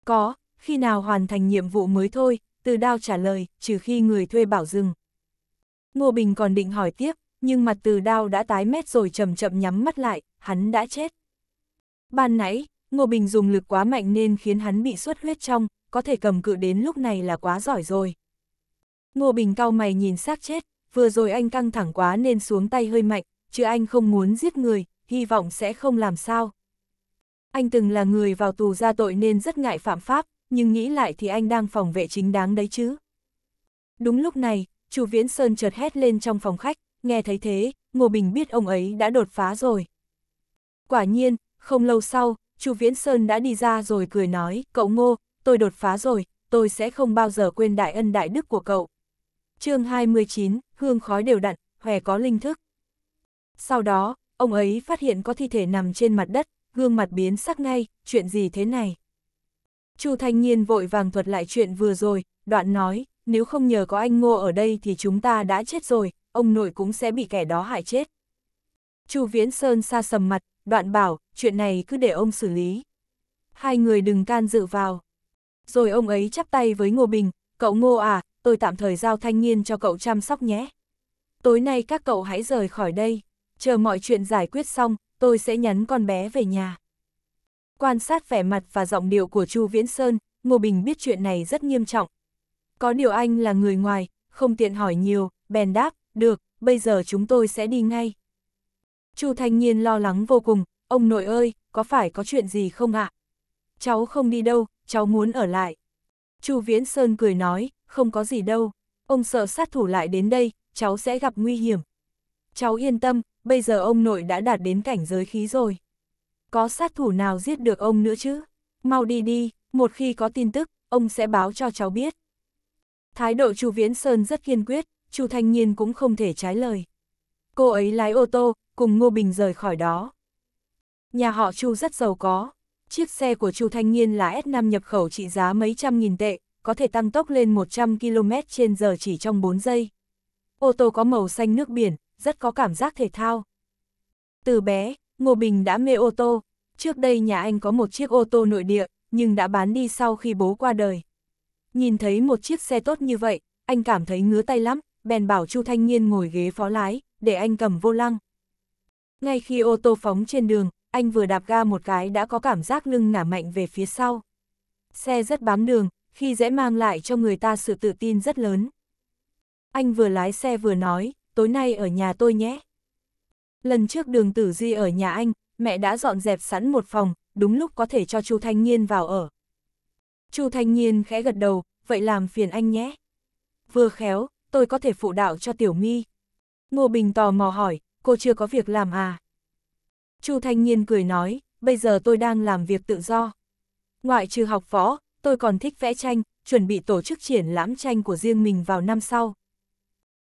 Có, khi nào hoàn thành nhiệm vụ mới thôi, từ đao trả lời, trừ khi người thuê bảo dừng. Ngô Bình còn định hỏi tiếp, nhưng mặt từ đao đã tái mét rồi chậm chậm nhắm mắt lại, hắn đã chết. Ban nãy, Ngô Bình dùng lực quá mạnh nên khiến hắn bị xuất huyết trong, có thể cầm cự đến lúc này là quá giỏi rồi. Ngô Bình cau mày nhìn xác chết, vừa rồi anh căng thẳng quá nên xuống tay hơi mạnh, chứ anh không muốn giết người, hy vọng sẽ không làm sao. Anh từng là người vào tù ra tội nên rất ngại phạm pháp, nhưng nghĩ lại thì anh đang phòng vệ chính đáng đấy chứ. Đúng lúc này, Chu Viễn Sơn chợt hét lên trong phòng khách, nghe thấy thế, Ngô Bình biết ông ấy đã đột phá rồi. Quả nhiên, không lâu sau, Chu Viễn Sơn đã đi ra rồi cười nói, cậu Ngô, tôi đột phá rồi, tôi sẽ không bao giờ quên đại ân đại đức của cậu. chương 29, hương khói đều đặn, hòe có linh thức. Sau đó, ông ấy phát hiện có thi thể nằm trên mặt đất, gương mặt biến sắc ngay, chuyện gì thế này? Chu Thanh Nhiên vội vàng thuật lại chuyện vừa rồi, đoạn nói, nếu không nhờ có anh Ngô ở đây thì chúng ta đã chết rồi, ông nội cũng sẽ bị kẻ đó hại chết. Chu Viễn Sơn xa sầm mặt, đoạn bảo, chuyện này cứ để ông xử lý. Hai người đừng can dự vào. Rồi ông ấy chắp tay với Ngô Bình, cậu Ngô à, tôi tạm thời giao thanh niên cho cậu chăm sóc nhé. Tối nay các cậu hãy rời khỏi đây, chờ mọi chuyện giải quyết xong, tôi sẽ nhắn con bé về nhà. Quan sát vẻ mặt và giọng điệu của Chu Viễn Sơn, Ngô Bình biết chuyện này rất nghiêm trọng, có điều anh là người ngoài, không tiện hỏi nhiều, bèn đáp, được, bây giờ chúng tôi sẽ đi ngay. Chu Thanh Nhiên lo lắng vô cùng, ông nội ơi, có phải có chuyện gì không ạ? Cháu không đi đâu, cháu muốn ở lại. Chu Viễn Sơn cười nói, không có gì đâu, ông sợ sát thủ lại đến đây, cháu sẽ gặp nguy hiểm. Cháu yên tâm, bây giờ ông nội đã đạt đến cảnh giới khí rồi. Có sát thủ nào giết được ông nữa chứ? Mau đi đi, một khi có tin tức, ông sẽ báo cho cháu biết. Thái độ Chu Viễn Sơn rất kiên quyết, Chu Thanh Nhiên cũng không thể trái lời. Cô ấy lái ô tô, cùng Ngô Bình rời khỏi đó. Nhà họ Chu rất giàu có. Chiếc xe của Chu Thanh Nhiên là S5 nhập khẩu trị giá mấy trăm nghìn tệ, có thể tăng tốc lên 100 km trên giờ chỉ trong 4 giây. Ô tô có màu xanh nước biển, rất có cảm giác thể thao. Từ bé, Ngô Bình đã mê ô tô. Trước đây nhà anh có một chiếc ô tô nội địa, nhưng đã bán đi sau khi bố qua đời. Nhìn thấy một chiếc xe tốt như vậy, anh cảm thấy ngứa tay lắm, bèn bảo Chu Thanh Niên ngồi ghế phó lái, để anh cầm vô lăng. Ngay khi ô tô phóng trên đường, anh vừa đạp ga một cái đã có cảm giác lưng ngả mạnh về phía sau. Xe rất bám đường, khi dễ mang lại cho người ta sự tự tin rất lớn. Anh vừa lái xe vừa nói, tối nay ở nhà tôi nhé. Lần trước đường tử di ở nhà anh, mẹ đã dọn dẹp sẵn một phòng, đúng lúc có thể cho Chu Thanh Niên vào ở, Chu Thanh Nhiên khẽ gật đầu, vậy làm phiền anh nhé. Vừa khéo, tôi có thể phụ đạo cho Tiểu My. Ngô Bình tò mò hỏi, cô chưa có việc làm à? Chu Thanh Nhiên cười nói, bây giờ tôi đang làm việc tự do. Ngoại trừ học võ, tôi còn thích vẽ tranh, chuẩn bị tổ chức triển lãm tranh của riêng mình vào năm sau.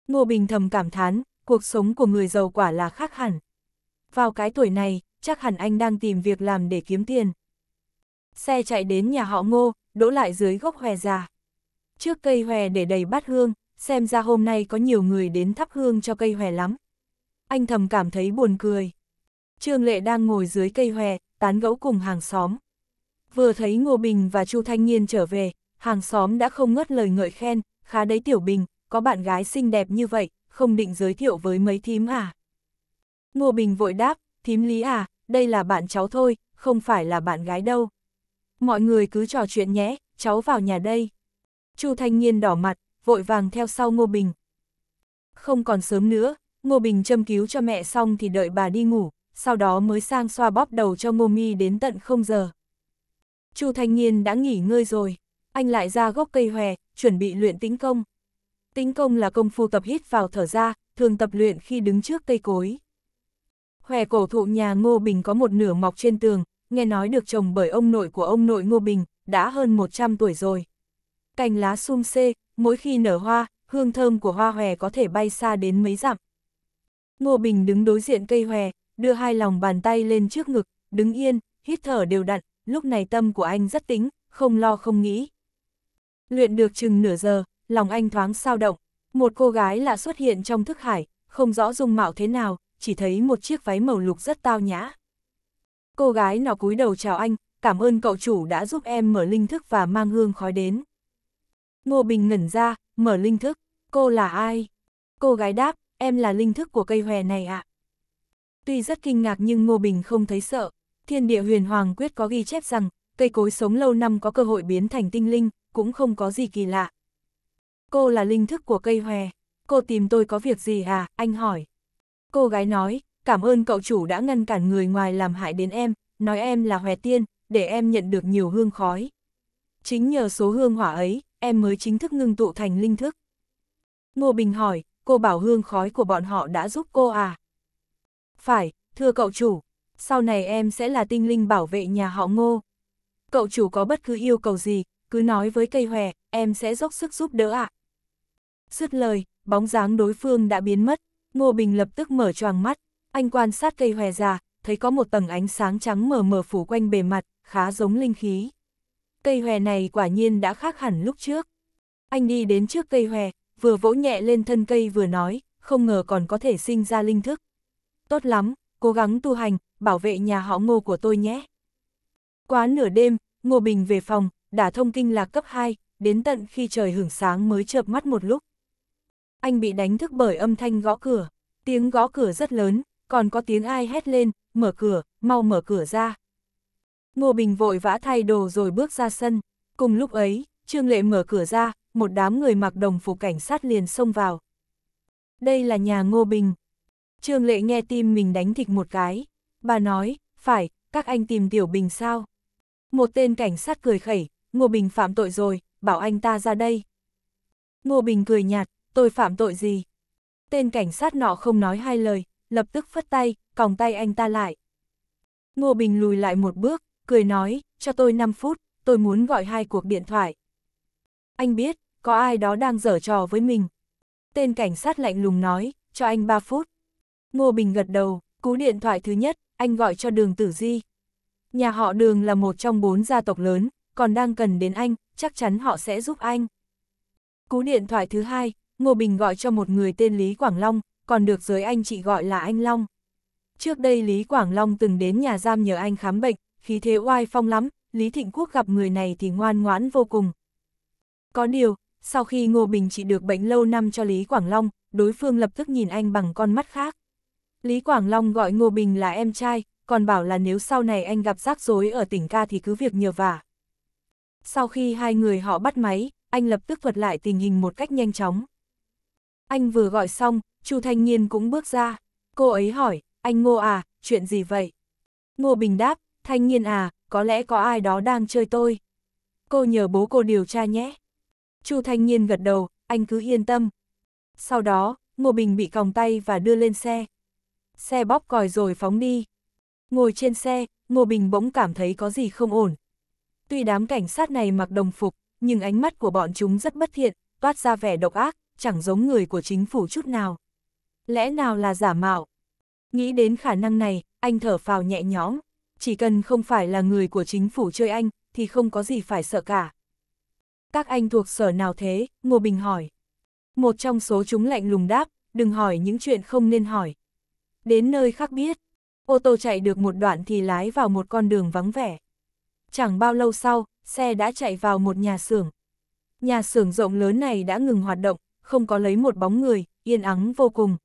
Ngô Bình thầm cảm thán, cuộc sống của người giàu quả là khác hẳn. Vào cái tuổi này, chắc hẳn anh đang tìm việc làm để kiếm tiền. Xe chạy đến nhà họ Ngô, đỗ lại dưới gốc hòe già. Trước cây hòe để đầy bát hương, xem ra hôm nay có nhiều người đến thắp hương cho cây hòe lắm. Anh thầm cảm thấy buồn cười. Trương Lệ đang ngồi dưới cây hòe, tán gẫu cùng hàng xóm. Vừa thấy Ngô Bình và Chu Thanh Niên trở về, hàng xóm đã không ngớt lời ngợi khen, khá đấy Tiểu Bình, có bạn gái xinh đẹp như vậy, không định giới thiệu với mấy thím à. Ngô Bình vội đáp, thím Lý à, đây là bạn cháu thôi, không phải là bạn gái đâu. Mọi người cứ trò chuyện nhé, cháu vào nhà đây. Chu Thanh Nhiên đỏ mặt, vội vàng theo sau Ngô Bình. Không còn sớm nữa, Ngô Bình châm cứu cho mẹ xong thì đợi bà đi ngủ, sau đó mới sang xoa bóp đầu cho Ngô Mi đến tận không giờ. Chu Thanh Nhiên đã nghỉ ngơi rồi, anh lại ra gốc cây hòe, chuẩn bị luyện tĩnh công. Tĩnh công là công phu tập hít vào thở ra, thường tập luyện khi đứng trước cây cối. Hòe cổ thụ nhà Ngô Bình có một nửa mọc trên tường, nghe nói được trồng bởi ông nội của ông nội Ngô Bình, đã hơn 100 tuổi rồi. Cành lá sum xê, mỗi khi nở hoa, hương thơm của hoa hòe có thể bay xa đến mấy dặm. Ngô Bình đứng đối diện cây hòe, đưa hai lòng bàn tay lên trước ngực, đứng yên, hít thở đều đặn, lúc này tâm của anh rất tĩnh, không lo không nghĩ. Luyện được chừng nửa giờ, lòng anh thoáng sao động, một cô gái lạ xuất hiện trong thức hải, không rõ dung mạo thế nào, chỉ thấy một chiếc váy màu lục rất tao nhã. Cô gái nọ cúi đầu chào anh, cảm ơn cậu chủ đã giúp em mở linh thức và mang hương khói đến. Ngô Bình ngẩn ra, mở linh thức, cô là ai? Cô gái đáp, em là linh thức của cây hòe này ạ. À? Tuy rất kinh ngạc nhưng Ngô Bình không thấy sợ, thiên địa huyền hoàng quyết có ghi chép rằng, cây cối sống lâu năm có cơ hội biến thành tinh linh, cũng không có gì kỳ lạ. Cô là linh thức của cây hòe, cô tìm tôi có việc gì à, anh hỏi. Cô gái nói, cảm ơn cậu chủ đã ngăn cản người ngoài làm hại đến em, nói em là hòe tiên, để em nhận được nhiều hương khói. Chính nhờ số hương hỏa ấy, em mới chính thức ngưng tụ thành linh thức. Ngô Bình hỏi, cô bảo hương khói của bọn họ đã giúp cô à? Phải, thưa cậu chủ, sau này em sẽ là tinh linh bảo vệ nhà họ ngô. Cậu chủ có bất cứ yêu cầu gì, cứ nói với cây hòe, em sẽ dốc sức giúp đỡ ạ. À? Dứt lời, bóng dáng đối phương đã biến mất, Ngô Bình lập tức mở choàng mắt, anh quan sát cây hòe già, thấy có một tầng ánh sáng trắng mờ mờ phủ quanh bề mặt, khá giống linh khí. Cây hòe này quả nhiên đã khác hẳn lúc trước. Anh đi đến trước cây hòe, vừa vỗ nhẹ lên thân cây vừa nói, không ngờ còn có thể sinh ra linh thức. Tốt lắm, cố gắng tu hành, bảo vệ nhà họ ngô của tôi nhé. Quá nửa đêm, Ngô Bình về phòng, đã thông kinh lạc cấp 2, đến tận khi trời hưởng sáng mới chợp mắt một lúc. Anh bị đánh thức bởi âm thanh gõ cửa, tiếng gõ cửa rất lớn, còn có tiếng ai hét lên, mở cửa, mau mở cửa ra. Ngô Bình vội vã thay đồ rồi bước ra sân. Cùng lúc ấy, Trương Lệ mở cửa ra, một đám người mặc đồng phục cảnh sát liền xông vào. Đây là nhà Ngô Bình. Trương Lệ nghe tim mình đánh thịt một cái. Bà nói, phải, các anh tìm Tiểu Bình sao? Một tên cảnh sát cười khẩy, Ngô Bình phạm tội rồi, bảo anh ta ra đây. Ngô Bình cười nhạt, tôi phạm tội gì? Tên cảnh sát nọ không nói hai lời, lập tức phất tay, còng tay anh ta lại. Ngô Bình lùi lại một bước, cười nói, cho tôi 5 phút, tôi muốn gọi hai cuộc điện thoại. Anh biết, có ai đó đang dở trò với mình. Tên cảnh sát lạnh lùng nói, cho anh 3 phút. Ngô Bình gật đầu, cú điện thoại thứ nhất, anh gọi cho đường Tử Di. Nhà họ đường là một trong bốn gia tộc lớn, còn đang cần đến anh, chắc chắn họ sẽ giúp anh. Cú điện thoại thứ hai, Ngô Bình gọi cho một người tên Lý Quảng Long, còn được giới anh chị gọi là anh Long. Trước đây Lý Quảng Long từng đến nhà giam nhờ anh khám bệnh, khí thế oai phong lắm, Lý Thịnh Quốc gặp người này thì ngoan ngoãn vô cùng. Có điều, sau khi Ngô Bình chỉ được bệnh lâu năm cho Lý Quảng Long, đối phương lập tức nhìn anh bằng con mắt khác. Lý Quảng Long gọi Ngô Bình là em trai, còn bảo là nếu sau này anh gặp rắc rối ở tỉnh ca thì cứ việc nhờ vả. Sau khi hai người họ bắt máy, anh lập tức thuật lại tình hình một cách nhanh chóng. Anh vừa gọi xong, Chu Thanh Nhiên cũng bước ra. Cô ấy hỏi, anh Ngô à, chuyện gì vậy? Ngô Bình đáp, Thanh Nhiên à, có lẽ có ai đó đang chơi tôi. Cô nhờ bố cô điều tra nhé. Chu Thanh Nhiên gật đầu, anh cứ yên tâm. Sau đó, Ngô Bình bị còng tay và đưa lên xe. Xe bóp còi rồi phóng đi. Ngồi trên xe, Ngô Bình bỗng cảm thấy có gì không ổn. Tuy đám cảnh sát này mặc đồng phục, nhưng ánh mắt của bọn chúng rất bất thiện, toát ra vẻ độc ác, chẳng giống người của chính phủ chút nào. Lẽ nào là giả mạo? Nghĩ đến khả năng này, anh thở phào nhẹ nhõm. Chỉ cần không phải là người của chính phủ chơi anh, thì không có gì phải sợ cả. Các anh thuộc sở nào thế? Ngô Bình hỏi. Một trong số chúng lạnh lùng đáp, đừng hỏi những chuyện không nên hỏi. Đến nơi khác biết, ô tô chạy được một đoạn thì lái vào một con đường vắng vẻ. Chẳng bao lâu sau, xe đã chạy vào một nhà xưởng. Nhà xưởng rộng lớn này đã ngừng hoạt động, không có lấy một bóng người, yên ắng vô cùng.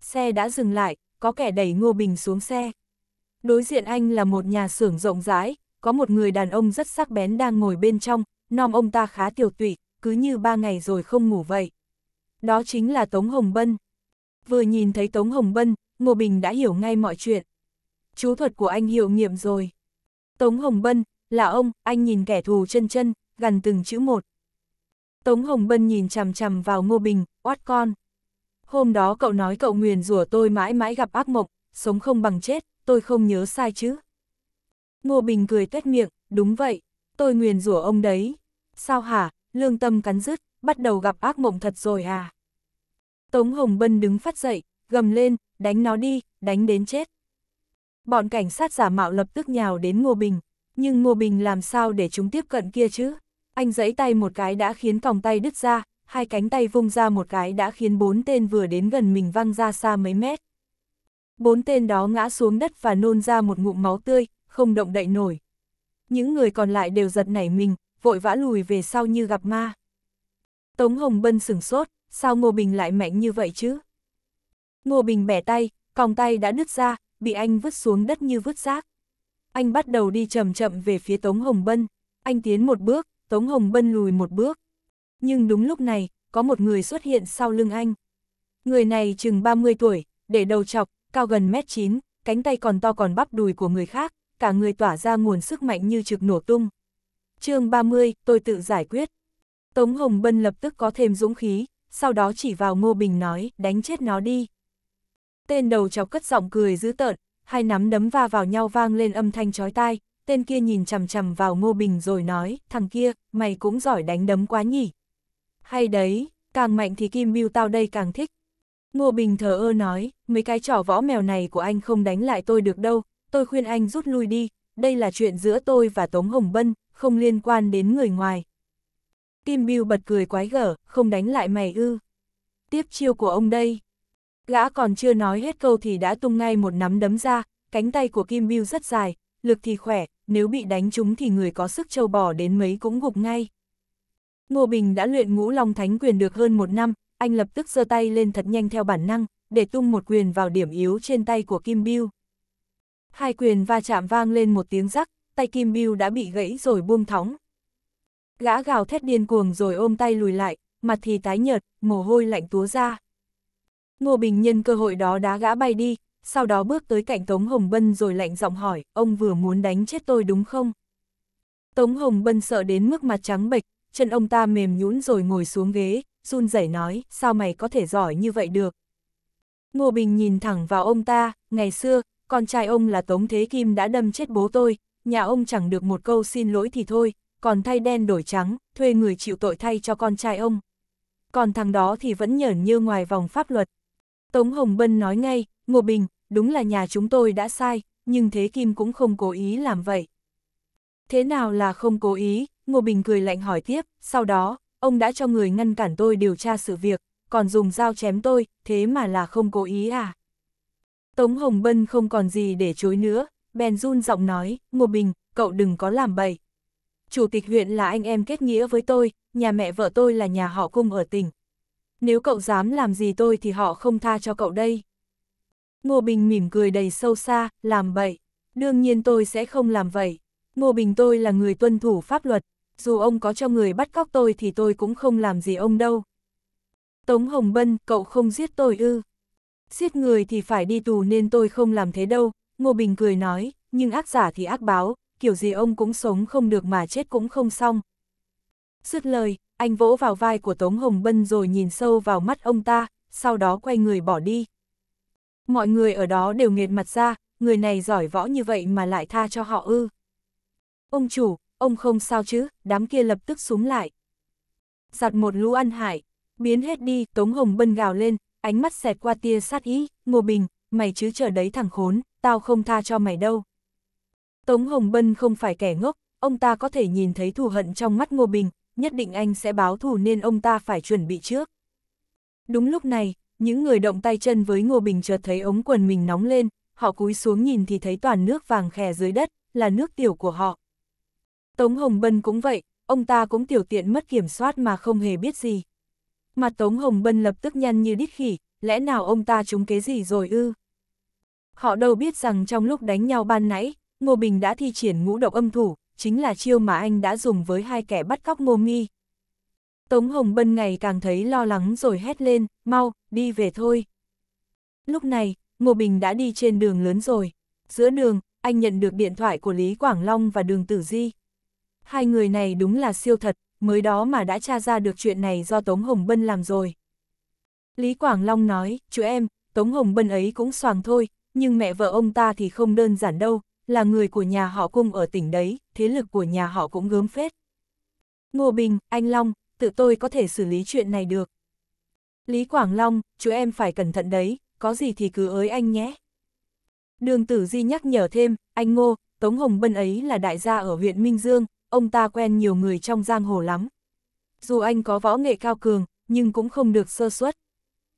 Xe đã dừng lại, có kẻ đẩy Ngô Bình xuống xe. Đối diện anh là một nhà xưởng rộng rãi, có một người đàn ông rất sắc bén đang ngồi bên trong, nom ông ta khá tiểu tụy, cứ như ba ngày rồi không ngủ vậy. Đó chính là Tống Hồng Bân. Vừa nhìn thấy Tống Hồng Bân, Ngô Bình đã hiểu ngay mọi chuyện. Chú thuật của anh hiệu nghiệm rồi. Tống Hồng Bân, là ông, anh nhìn kẻ thù chân chân, gần từng chữ một. Tống Hồng Bân nhìn chằm chằm vào Ngô Bình, oát con. Hôm đó cậu nói cậu nguyền rủa tôi mãi mãi gặp ác mộng, sống không bằng chết, tôi không nhớ sai chứ. Ngô Bình cười tuét miệng, đúng vậy, tôi nguyền rủa ông đấy. Sao hả, lương tâm cắn rứt, bắt đầu gặp ác mộng thật rồi à. Tống Hồng Bân đứng phát dậy, gầm lên, đánh nó đi, đánh đến chết. Bọn cảnh sát giả mạo lập tức nhào đến Ngô Bình, nhưng Ngô Bình làm sao để chúng tiếp cận kia chứ? Anh giãy tay một cái đã khiến còng tay đứt ra, hai cánh tay vung ra một cái đã khiến bốn tên vừa đến gần mình văng ra xa mấy mét. Bốn tên đó ngã xuống đất và nôn ra một ngụm máu tươi, không động đậy nổi. Những người còn lại đều giật nảy mình, vội vã lùi về sau như gặp ma. Tống Hồng Bân sửng sốt, sao Ngô Bình lại mạnh như vậy chứ? Ngô Bình bẻ tay, còng tay đã đứt ra, bị anh vứt xuống đất như vứt rác. Anh bắt đầu đi chậm chậm về phía Tống Hồng Bân. Anh tiến một bước, Tống Hồng Bân lùi một bước. Nhưng đúng lúc này, có một người xuất hiện sau lưng anh. Người này chừng 30 tuổi, để đầu chọc, cao gần mét 9, cánh tay còn to còn bắp đùi của người khác, cả người tỏa ra nguồn sức mạnh như trực nổ tung. chương 30, tôi tự giải quyết. Tống Hồng Bân lập tức có thêm dũng khí, sau đó chỉ vào Ngô Bình nói, đánh chết nó đi. Tên đầu chọc cất giọng cười dữ tợn, hai nắm đấm va vào nhau vang lên âm thanh chói tai, tên kia nhìn chằm chằm vào Ngô Bình rồi nói, thằng kia, mày cũng giỏi đánh đấm quá nhỉ. Hay đấy, càng mạnh thì Kim Biêu tao đây càng thích. Ngô Bình thờ ơ nói, mấy cái trò võ mèo này của anh không đánh lại tôi được đâu, tôi khuyên anh rút lui đi, đây là chuyện giữa tôi và Tống Hồng Bân, không liên quan đến người ngoài. Kim Biêu bật cười quái gở, không đánh lại mày ư. Tiếp chiêu của ông đây. Gã còn chưa nói hết câu thì đã tung ngay một nắm đấm ra, cánh tay của Kim Biêu rất dài, lực thì khỏe, nếu bị đánh chúng thì người có sức trâu bỏ đến mấy cũng gục ngay. Ngô Bình đã luyện ngũ long thánh quyền được hơn một năm, anh lập tức giơ tay lên thật nhanh theo bản năng, để tung một quyền vào điểm yếu trên tay của Kim Biêu. Hai quyền va chạm vang lên một tiếng rắc, tay Kim Biêu đã bị gãy rồi buông thóng. Gã gào thét điên cuồng rồi ôm tay lùi lại, mặt thì tái nhợt, mồ hôi lạnh túa ra. Ngô Bình nhân cơ hội đó đá gã bay đi, sau đó bước tới cạnh Tống Hồng Bân rồi lạnh giọng hỏi, ông vừa muốn đánh chết tôi đúng không? Tống Hồng Bân sợ đến mức mặt trắng bệch, chân ông ta mềm nhũn rồi ngồi xuống ghế, run rẩy nói, sao mày có thể giỏi như vậy được? Ngô Bình nhìn thẳng vào ông ta, ngày xưa, con trai ông là Tống Thế Kim đã đâm chết bố tôi, nhà ông chẳng được một câu xin lỗi thì thôi, còn thay đen đổi trắng, thuê người chịu tội thay cho con trai ông. Còn thằng đó thì vẫn nhởn như ngoài vòng pháp luật. Tống Hồng Bân nói ngay, Ngô Bình, đúng là nhà chúng tôi đã sai, nhưng Thế Kim cũng không cố ý làm vậy. Thế nào là không cố ý, Ngô Bình cười lạnh hỏi tiếp, sau đó, ông đã cho người ngăn cản tôi điều tra sự việc, còn dùng dao chém tôi, thế mà là không cố ý à? Tống Hồng Bân không còn gì để chối nữa, bèn run giọng nói, Ngô Bình, cậu đừng có làm bậy. Chủ tịch huyện là anh em kết nghĩa với tôi, nhà mẹ vợ tôi là nhà họ cung ở tỉnh. Nếu cậu dám làm gì tôi thì họ không tha cho cậu đây. Ngô Bình mỉm cười đầy sâu xa, làm vậy. Đương nhiên tôi sẽ không làm vậy. Ngô Bình tôi là người tuân thủ pháp luật. Dù ông có cho người bắt cóc tôi thì tôi cũng không làm gì ông đâu. Tống Hồng Bân, cậu không giết tôi ư. Giết người thì phải đi tù nên tôi không làm thế đâu. Ngô Bình cười nói, nhưng ác giả thì ác báo, kiểu gì ông cũng sống không được mà chết cũng không xong. Dứt lời, anh vỗ vào vai của Tống Hồng Bân rồi nhìn sâu vào mắt ông ta, sau đó quay người bỏ đi. Mọi người ở đó đều nghiệt mặt ra, người này giỏi võ như vậy mà lại tha cho họ ư. Ông chủ, ông không sao chứ, đám kia lập tức súng lại. Giặt một lũ ăn hải, biến hết đi, Tống Hồng Bân gào lên, ánh mắt xẹt qua tia sát ý, Ngô Bình, mày chứ chờ đấy thằng khốn, tao không tha cho mày đâu. Tống Hồng Bân không phải kẻ ngốc, ông ta có thể nhìn thấy thù hận trong mắt Ngô Bình, nhất định anh sẽ báo thù nên ông ta phải chuẩn bị trước. Đúng lúc này, những người động tay chân với Ngô Bình chợt thấy ống quần mình nóng lên, họ cúi xuống nhìn thì thấy toàn nước vàng khè dưới đất, là nước tiểu của họ. Tống Hồng Bân cũng vậy, ông ta cũng tiểu tiện mất kiểm soát mà không hề biết gì. Mặt Tống Hồng Bân lập tức nhăn như đít khỉ, lẽ nào ông ta trúng kế gì rồi ư? Họ đâu biết rằng trong lúc đánh nhau ban nãy, Ngô Bình đã thi triển ngũ độc âm thủ, chính là chiêu mà anh đã dùng với hai kẻ bắt cóc Ngô Mi. Tống Hồng Bân ngày càng thấy lo lắng rồi hét lên, mau, đi về thôi. Lúc này, Ngô Bình đã đi trên đường lớn rồi. Giữa đường, anh nhận được điện thoại của Lý Quảng Long và đường Tử Di. Hai người này đúng là siêu thật, mới đó mà đã tra ra được chuyện này do Tống Hồng Bân làm rồi. Lý Quảng Long nói, chú em, Tống Hồng Bân ấy cũng soàng thôi, nhưng mẹ vợ ông ta thì không đơn giản đâu, là người của nhà họ cung ở tỉnh đấy, thế lực của nhà họ cũng gớm phết. Ngô Bình, anh Long, tự tôi có thể xử lý chuyện này được. Lý Quảng Long, chú em phải cẩn thận đấy, có gì thì cứ ới anh nhé. Đường Tử Di nhắc nhở thêm, anh Ngô, Tống Hồng Bân ấy là đại gia ở huyện Minh Dương, ông ta quen nhiều người trong giang hồ lắm. Dù anh có võ nghệ cao cường, nhưng cũng không được sơ suất.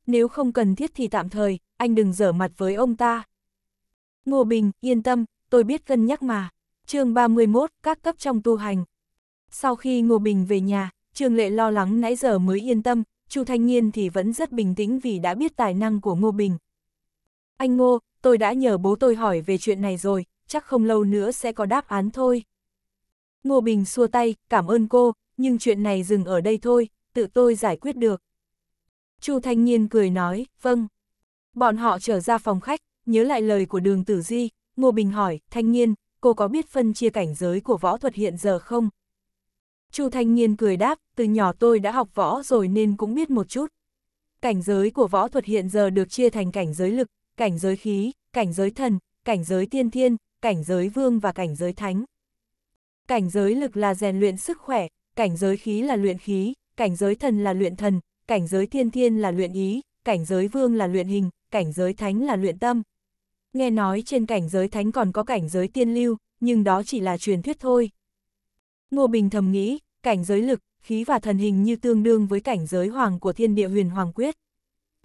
Nếu không cần thiết thì tạm thời, anh đừng dở mặt với ông ta. Ngô Bình, yên tâm, tôi biết cân nhắc mà. chương 31, các cấp trong tu hành. Sau khi Ngô Bình về nhà, Trương Lệ lo lắng nãy giờ mới yên tâm, Chu Thanh Nhiên thì vẫn rất bình tĩnh vì đã biết tài năng của Ngô Bình. Anh Ngô, tôi đã nhờ bố tôi hỏi về chuyện này rồi, chắc không lâu nữa sẽ có đáp án thôi. Ngô Bình xua tay, cảm ơn cô, nhưng chuyện này dừng ở đây thôi, tự tôi giải quyết được. Chu Thanh Nhiên cười nói, vâng. Bọn họ trở ra phòng khách, nhớ lại lời của đường tử di, Ngô Bình hỏi, Thanh Nhiên, cô có biết phân chia cảnh giới của võ thuật hiện giờ không? Chu Thanh nhiên cười đáp, từ nhỏ tôi đã học võ rồi nên cũng biết một chút. Cảnh giới của võ thuật hiện giờ được chia thành cảnh giới lực, cảnh giới khí, cảnh giới thần, cảnh giới tiên thiên, cảnh giới vương và cảnh giới thánh. Cảnh giới lực là rèn luyện sức khỏe, cảnh giới khí là luyện khí, cảnh giới thần là luyện thần, cảnh giới tiên thiên là luyện ý, cảnh giới vương là luyện hình, cảnh giới thánh là luyện tâm. Nghe nói trên cảnh giới thánh còn có cảnh giới tiên lưu, nhưng đó chỉ là truyền thuyết thôi. Ngô Bình thầm nghĩ, cảnh giới lực, khí và thần hình như tương đương với cảnh giới hoàng của thiên địa huyền hoàng quyết.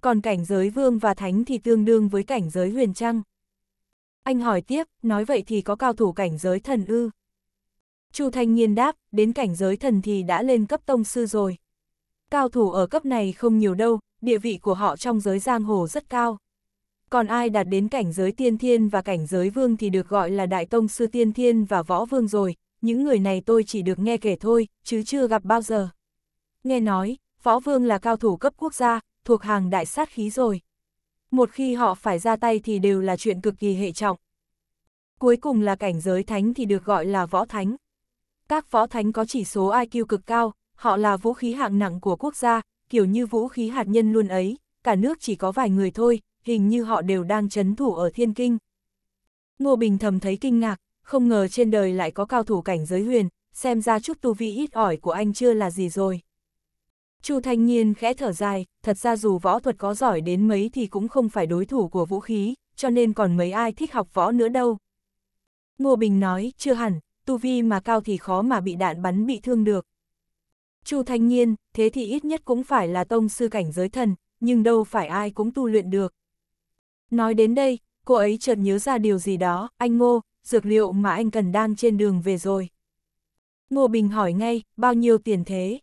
Còn cảnh giới vương và thánh thì tương đương với cảnh giới huyền trăng. Anh hỏi tiếp, nói vậy thì có cao thủ cảnh giới thần ư? Chu Thanh Nhiên đáp, đến cảnh giới thần thì đã lên cấp tông sư rồi. Cao thủ ở cấp này không nhiều đâu, địa vị của họ trong giới giang hồ rất cao. Còn ai đạt đến cảnh giới tiên thiên và cảnh giới vương thì được gọi là đại tông sư tiên thiên và võ vương rồi, những người này tôi chỉ được nghe kể thôi, chứ chưa gặp bao giờ. Nghe nói, Võ Vương là cao thủ cấp quốc gia, thuộc hàng đại sát khí rồi. Một khi họ phải ra tay thì đều là chuyện cực kỳ hệ trọng. Cuối cùng là cảnh giới thánh thì được gọi là võ thánh. Các võ thánh có chỉ số IQ cực cao, họ là vũ khí hạng nặng của quốc gia, kiểu như vũ khí hạt nhân luôn ấy, cả nước chỉ có vài người thôi, hình như họ đều đang chấn thủ ở thiên kinh. Ngô Bình thầm thấy kinh ngạc, không ngờ trên đời lại có cao thủ cảnh giới huyền, xem ra chút tu vi ít ỏi của anh chưa là gì rồi. Chu Thanh Nhiên khẽ thở dài, thật ra dù võ thuật có giỏi đến mấy thì cũng không phải đối thủ của vũ khí, cho nên còn mấy ai thích học võ nữa đâu. Ngô Bình nói, chưa hẳn, tu vi mà cao thì khó mà bị đạn bắn bị thương được. Chu Thanh Nhiên, thế thì ít nhất cũng phải là tông sư cảnh giới thần, nhưng đâu phải ai cũng tu luyện được. Nói đến đây, cô ấy chợt nhớ ra điều gì đó, anh Ngô, dược liệu mà anh cần đang trên đường về rồi. Ngô Bình hỏi ngay, bao nhiêu tiền thế?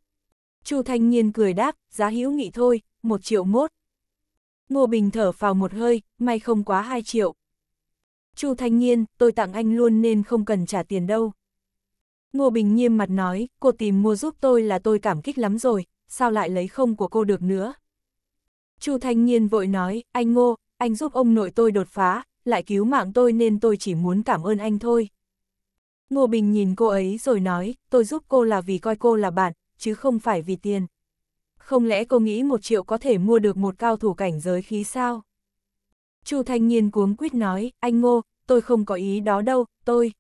Chu Thanh Nhiên cười đáp, giá hữu nghị thôi, một triệu mốt. Ngô Bình thở vào một hơi, may không quá hai triệu. Chu Thanh Nhiên, tôi tặng anh luôn nên không cần trả tiền đâu. Ngô Bình nghiêm mặt nói, cô tìm mua giúp tôi là tôi cảm kích lắm rồi, sao lại lấy không của cô được nữa. Chu Thanh Nhiên vội nói, anh Ngô, anh giúp ông nội tôi đột phá, lại cứu mạng tôi nên tôi chỉ muốn cảm ơn anh thôi. Ngô Bình nhìn cô ấy rồi nói, tôi giúp cô là vì coi cô là bạn, chứ không phải vì tiền. Không lẽ cô nghĩ một triệu có thể mua được một cao thủ cảnh giới khí sao? Chu Thanh Nhiên cuống quýt nói, anh Ngô, tôi không có ý đó đâu, tôi.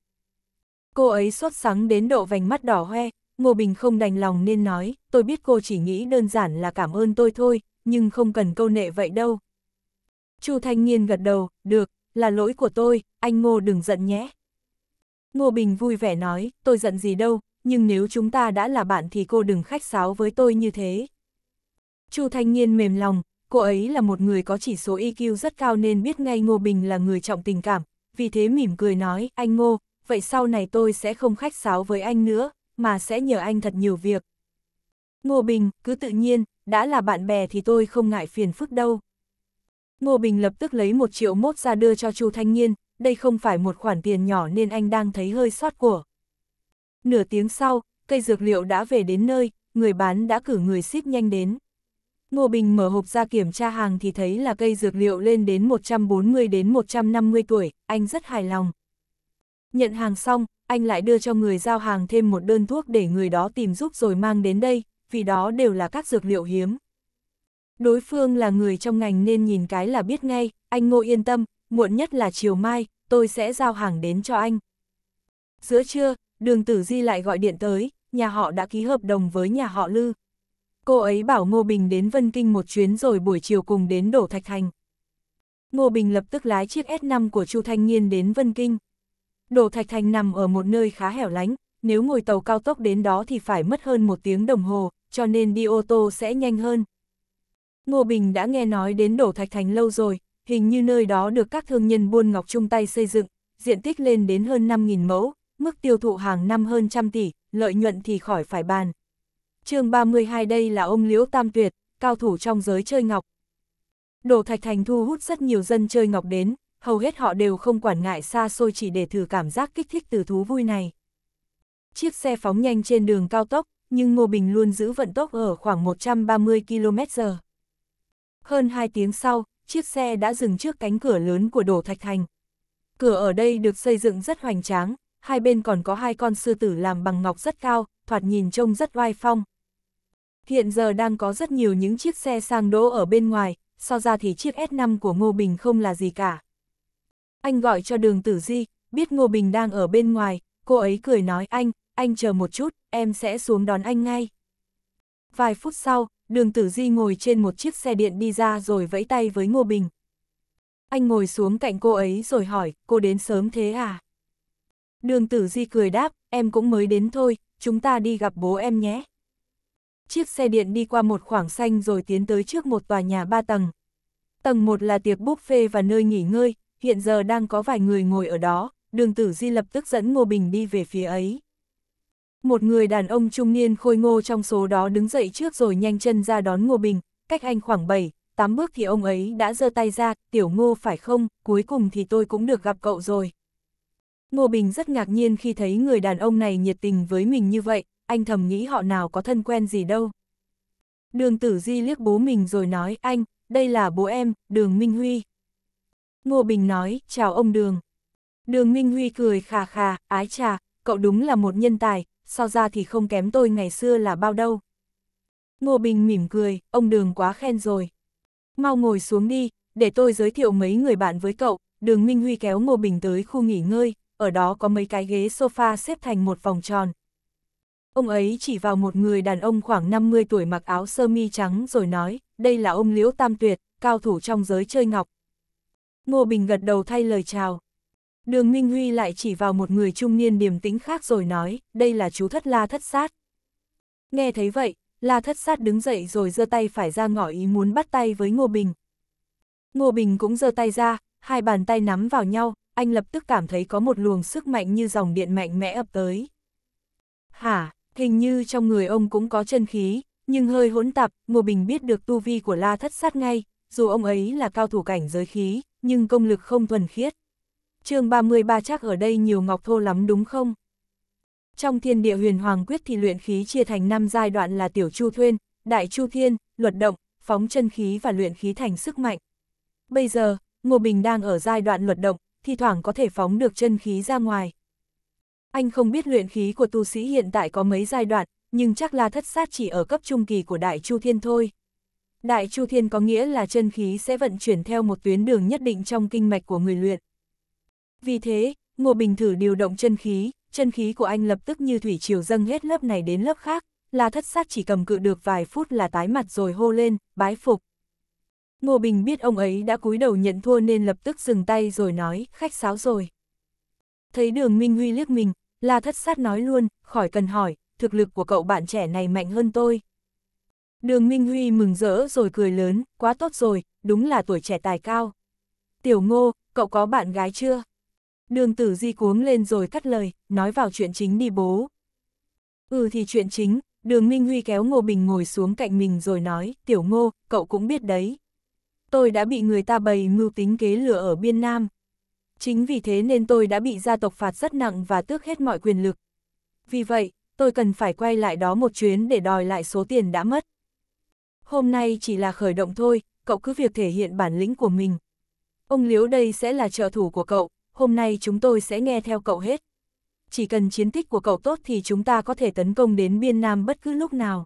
Cô ấy sốt sắng đến độ vành mắt đỏ hoe, Ngô Bình không đành lòng nên nói, tôi biết cô chỉ nghĩ đơn giản là cảm ơn tôi thôi, nhưng không cần câu nệ vậy đâu. Chu Thanh Nhiên gật đầu, được, là lỗi của tôi, anh Ngô đừng giận nhé. Ngô Bình vui vẻ nói, tôi giận gì đâu, nhưng nếu chúng ta đã là bạn thì cô đừng khách sáo với tôi như thế. Chu Thanh Nhiên mềm lòng, cô ấy là một người có chỉ số EQ rất cao nên biết ngay Ngô Bình là người trọng tình cảm, vì thế mỉm cười nói, anh Ngô, vậy sau này tôi sẽ không khách sáo với anh nữa, mà sẽ nhờ anh thật nhiều việc. Ngô Bình, cứ tự nhiên, đã là bạn bè thì tôi không ngại phiền phức đâu. Ngô Bình lập tức lấy một triệu mốt ra đưa cho Chu Thanh Niên, đây không phải một khoản tiền nhỏ nên anh đang thấy hơi sót của. Nửa tiếng sau, cây dược liệu đã về đến nơi, người bán đã cử người ship nhanh đến. Ngô Bình mở hộp ra kiểm tra hàng thì thấy là cây dược liệu lên đến 140 đến 150 tuổi, anh rất hài lòng. Nhận hàng xong, anh lại đưa cho người giao hàng thêm một đơn thuốc để người đó tìm giúp rồi mang đến đây, vì đó đều là các dược liệu hiếm. Đối phương là người trong ngành nên nhìn cái là biết ngay, anh Ngô yên tâm, muộn nhất là chiều mai, tôi sẽ giao hàng đến cho anh. Giữa trưa, đường tử di lại gọi điện tới, nhà họ đã ký hợp đồng với nhà họ Lư. Cô ấy bảo Ngô Bình đến Vân Kinh một chuyến rồi buổi chiều cùng đến Đổ Thạch Thành. Ngô Bình lập tức lái chiếc S5 của Chu Thanh Nhiên đến Vân Kinh. Đổ Thạch Thành nằm ở một nơi khá hẻo lánh, nếu ngồi tàu cao tốc đến đó thì phải mất hơn một tiếng đồng hồ, cho nên đi ô tô sẽ nhanh hơn. Ngô Bình đã nghe nói đến đổ thạch thành lâu rồi, hình như nơi đó được các thương nhân buôn ngọc chung tay xây dựng, diện tích lên đến hơn 5.000 mẫu, mức tiêu thụ hàng năm hơn trăm tỷ, lợi nhuận thì khỏi phải bàn. chương 32 đây là ông Liễu Tam Tuyệt, cao thủ trong giới chơi ngọc. Đổ thạch thành thu hút rất nhiều dân chơi ngọc đến, hầu hết họ đều không quản ngại xa xôi chỉ để thử cảm giác kích thích từ thú vui này. Chiếc xe phóng nhanh trên đường cao tốc, nhưng Ngô Bình luôn giữ vận tốc ở khoảng 130 km h hơn 2 tiếng sau, chiếc xe đã dừng trước cánh cửa lớn của đổ thạch thành. Cửa ở đây được xây dựng rất hoành tráng, hai bên còn có hai con sư tử làm bằng ngọc rất cao, thoạt nhìn trông rất oai phong. Hiện giờ đang có rất nhiều những chiếc xe sang đỗ ở bên ngoài, so ra thì chiếc S5 của Ngô Bình không là gì cả. Anh gọi cho đường tử di, biết Ngô Bình đang ở bên ngoài, cô ấy cười nói anh, anh chờ một chút, em sẽ xuống đón anh ngay. Vài phút sau, đường tử di ngồi trên một chiếc xe điện đi ra rồi vẫy tay với Ngô Bình. Anh ngồi xuống cạnh cô ấy rồi hỏi, cô đến sớm thế à? Đường tử di cười đáp, em cũng mới đến thôi, chúng ta đi gặp bố em nhé. Chiếc xe điện đi qua một khoảng xanh rồi tiến tới trước một tòa nhà ba tầng. Tầng một là tiệc buffet và nơi nghỉ ngơi, hiện giờ đang có vài người ngồi ở đó, đường tử di lập tức dẫn Ngô Bình đi về phía ấy. Một người đàn ông trung niên khôi ngô trong số đó đứng dậy trước rồi nhanh chân ra đón Ngô Bình, cách anh khoảng 7, 8 bước thì ông ấy đã giơ tay ra, tiểu ngô phải không, cuối cùng thì tôi cũng được gặp cậu rồi. Ngô Bình rất ngạc nhiên khi thấy người đàn ông này nhiệt tình với mình như vậy, anh thầm nghĩ họ nào có thân quen gì đâu. Đường tử di liếc bố mình rồi nói, anh, đây là bố em, đường Minh Huy. Ngô Bình nói, chào ông đường. Đường Minh Huy cười khà khà, ái trà, cậu đúng là một nhân tài, so ra thì không kém tôi ngày xưa là bao đâu. Ngô Bình mỉm cười, ông Đường quá khen rồi. Mau ngồi xuống đi, để tôi giới thiệu mấy người bạn với cậu, Đường Minh Huy kéo Ngô Bình tới khu nghỉ ngơi, ở đó có mấy cái ghế sofa xếp thành một vòng tròn. Ông ấy chỉ vào một người đàn ông khoảng 50 tuổi mặc áo sơ mi trắng rồi nói, đây là ông Liễu Tam Tuyệt, cao thủ trong giới chơi ngọc. Ngô Bình gật đầu thay lời chào. Đường Minh Huy lại chỉ vào một người trung niên điềm tĩnh khác rồi nói, đây là chú thất la thất sát. Nghe thấy vậy, la thất sát đứng dậy rồi giơ tay phải ra ngỏ ý muốn bắt tay với Ngô Bình. Ngô Bình cũng giơ tay ra, hai bàn tay nắm vào nhau, anh lập tức cảm thấy có một luồng sức mạnh như dòng điện mạnh mẽ ập tới. Hả, hình như trong người ông cũng có chân khí, nhưng hơi hỗn tạp, Ngô Bình biết được tu vi của la thất sát ngay, dù ông ấy là cao thủ cảnh giới khí, nhưng công lực không thuần khiết chương 33 chắc ở đây nhiều ngọc thô lắm đúng không? Trong thiên địa huyền hoàng quyết thì luyện khí chia thành 5 giai đoạn là tiểu chu thuyên, đại chu thiên, luật động, phóng chân khí và luyện khí thành sức mạnh. Bây giờ, Ngô Bình đang ở giai đoạn luật động, thi thoảng có thể phóng được chân khí ra ngoài. Anh không biết luyện khí của tu sĩ hiện tại có mấy giai đoạn, nhưng chắc là thất sát chỉ ở cấp trung kỳ của Đại Chu Thiên thôi. Đại Chu Thiên có nghĩa là chân khí sẽ vận chuyển theo một tuyến đường nhất định trong kinh mạch của người luyện. Vì thế, Ngô Bình thử điều động chân khí, chân khí của anh lập tức như thủy triều dâng hết lớp này đến lớp khác, là thất sát chỉ cầm cự được vài phút là tái mặt rồi hô lên, bái phục. Ngô Bình biết ông ấy đã cúi đầu nhận thua nên lập tức dừng tay rồi nói, khách sáo rồi. Thấy đường Minh Huy liếc mình, là thất sát nói luôn, khỏi cần hỏi, thực lực của cậu bạn trẻ này mạnh hơn tôi. Đường Minh Huy mừng rỡ rồi cười lớn, quá tốt rồi, đúng là tuổi trẻ tài cao. Tiểu Ngô, cậu có bạn gái chưa? Đường tử di cuống lên rồi cắt lời, nói vào chuyện chính đi bố. Ừ thì chuyện chính, đường Minh Huy kéo Ngô Bình ngồi xuống cạnh mình rồi nói, tiểu ngô, cậu cũng biết đấy. Tôi đã bị người ta bày mưu tính kế lửa ở biên nam. Chính vì thế nên tôi đã bị gia tộc phạt rất nặng và tước hết mọi quyền lực. Vì vậy, tôi cần phải quay lại đó một chuyến để đòi lại số tiền đã mất. Hôm nay chỉ là khởi động thôi, cậu cứ việc thể hiện bản lĩnh của mình. Ông liếu đây sẽ là trợ thủ của cậu, hôm nay chúng tôi sẽ nghe theo cậu hết. Chỉ cần chiến tích của cậu tốt thì chúng ta có thể tấn công đến biên nam bất cứ lúc nào.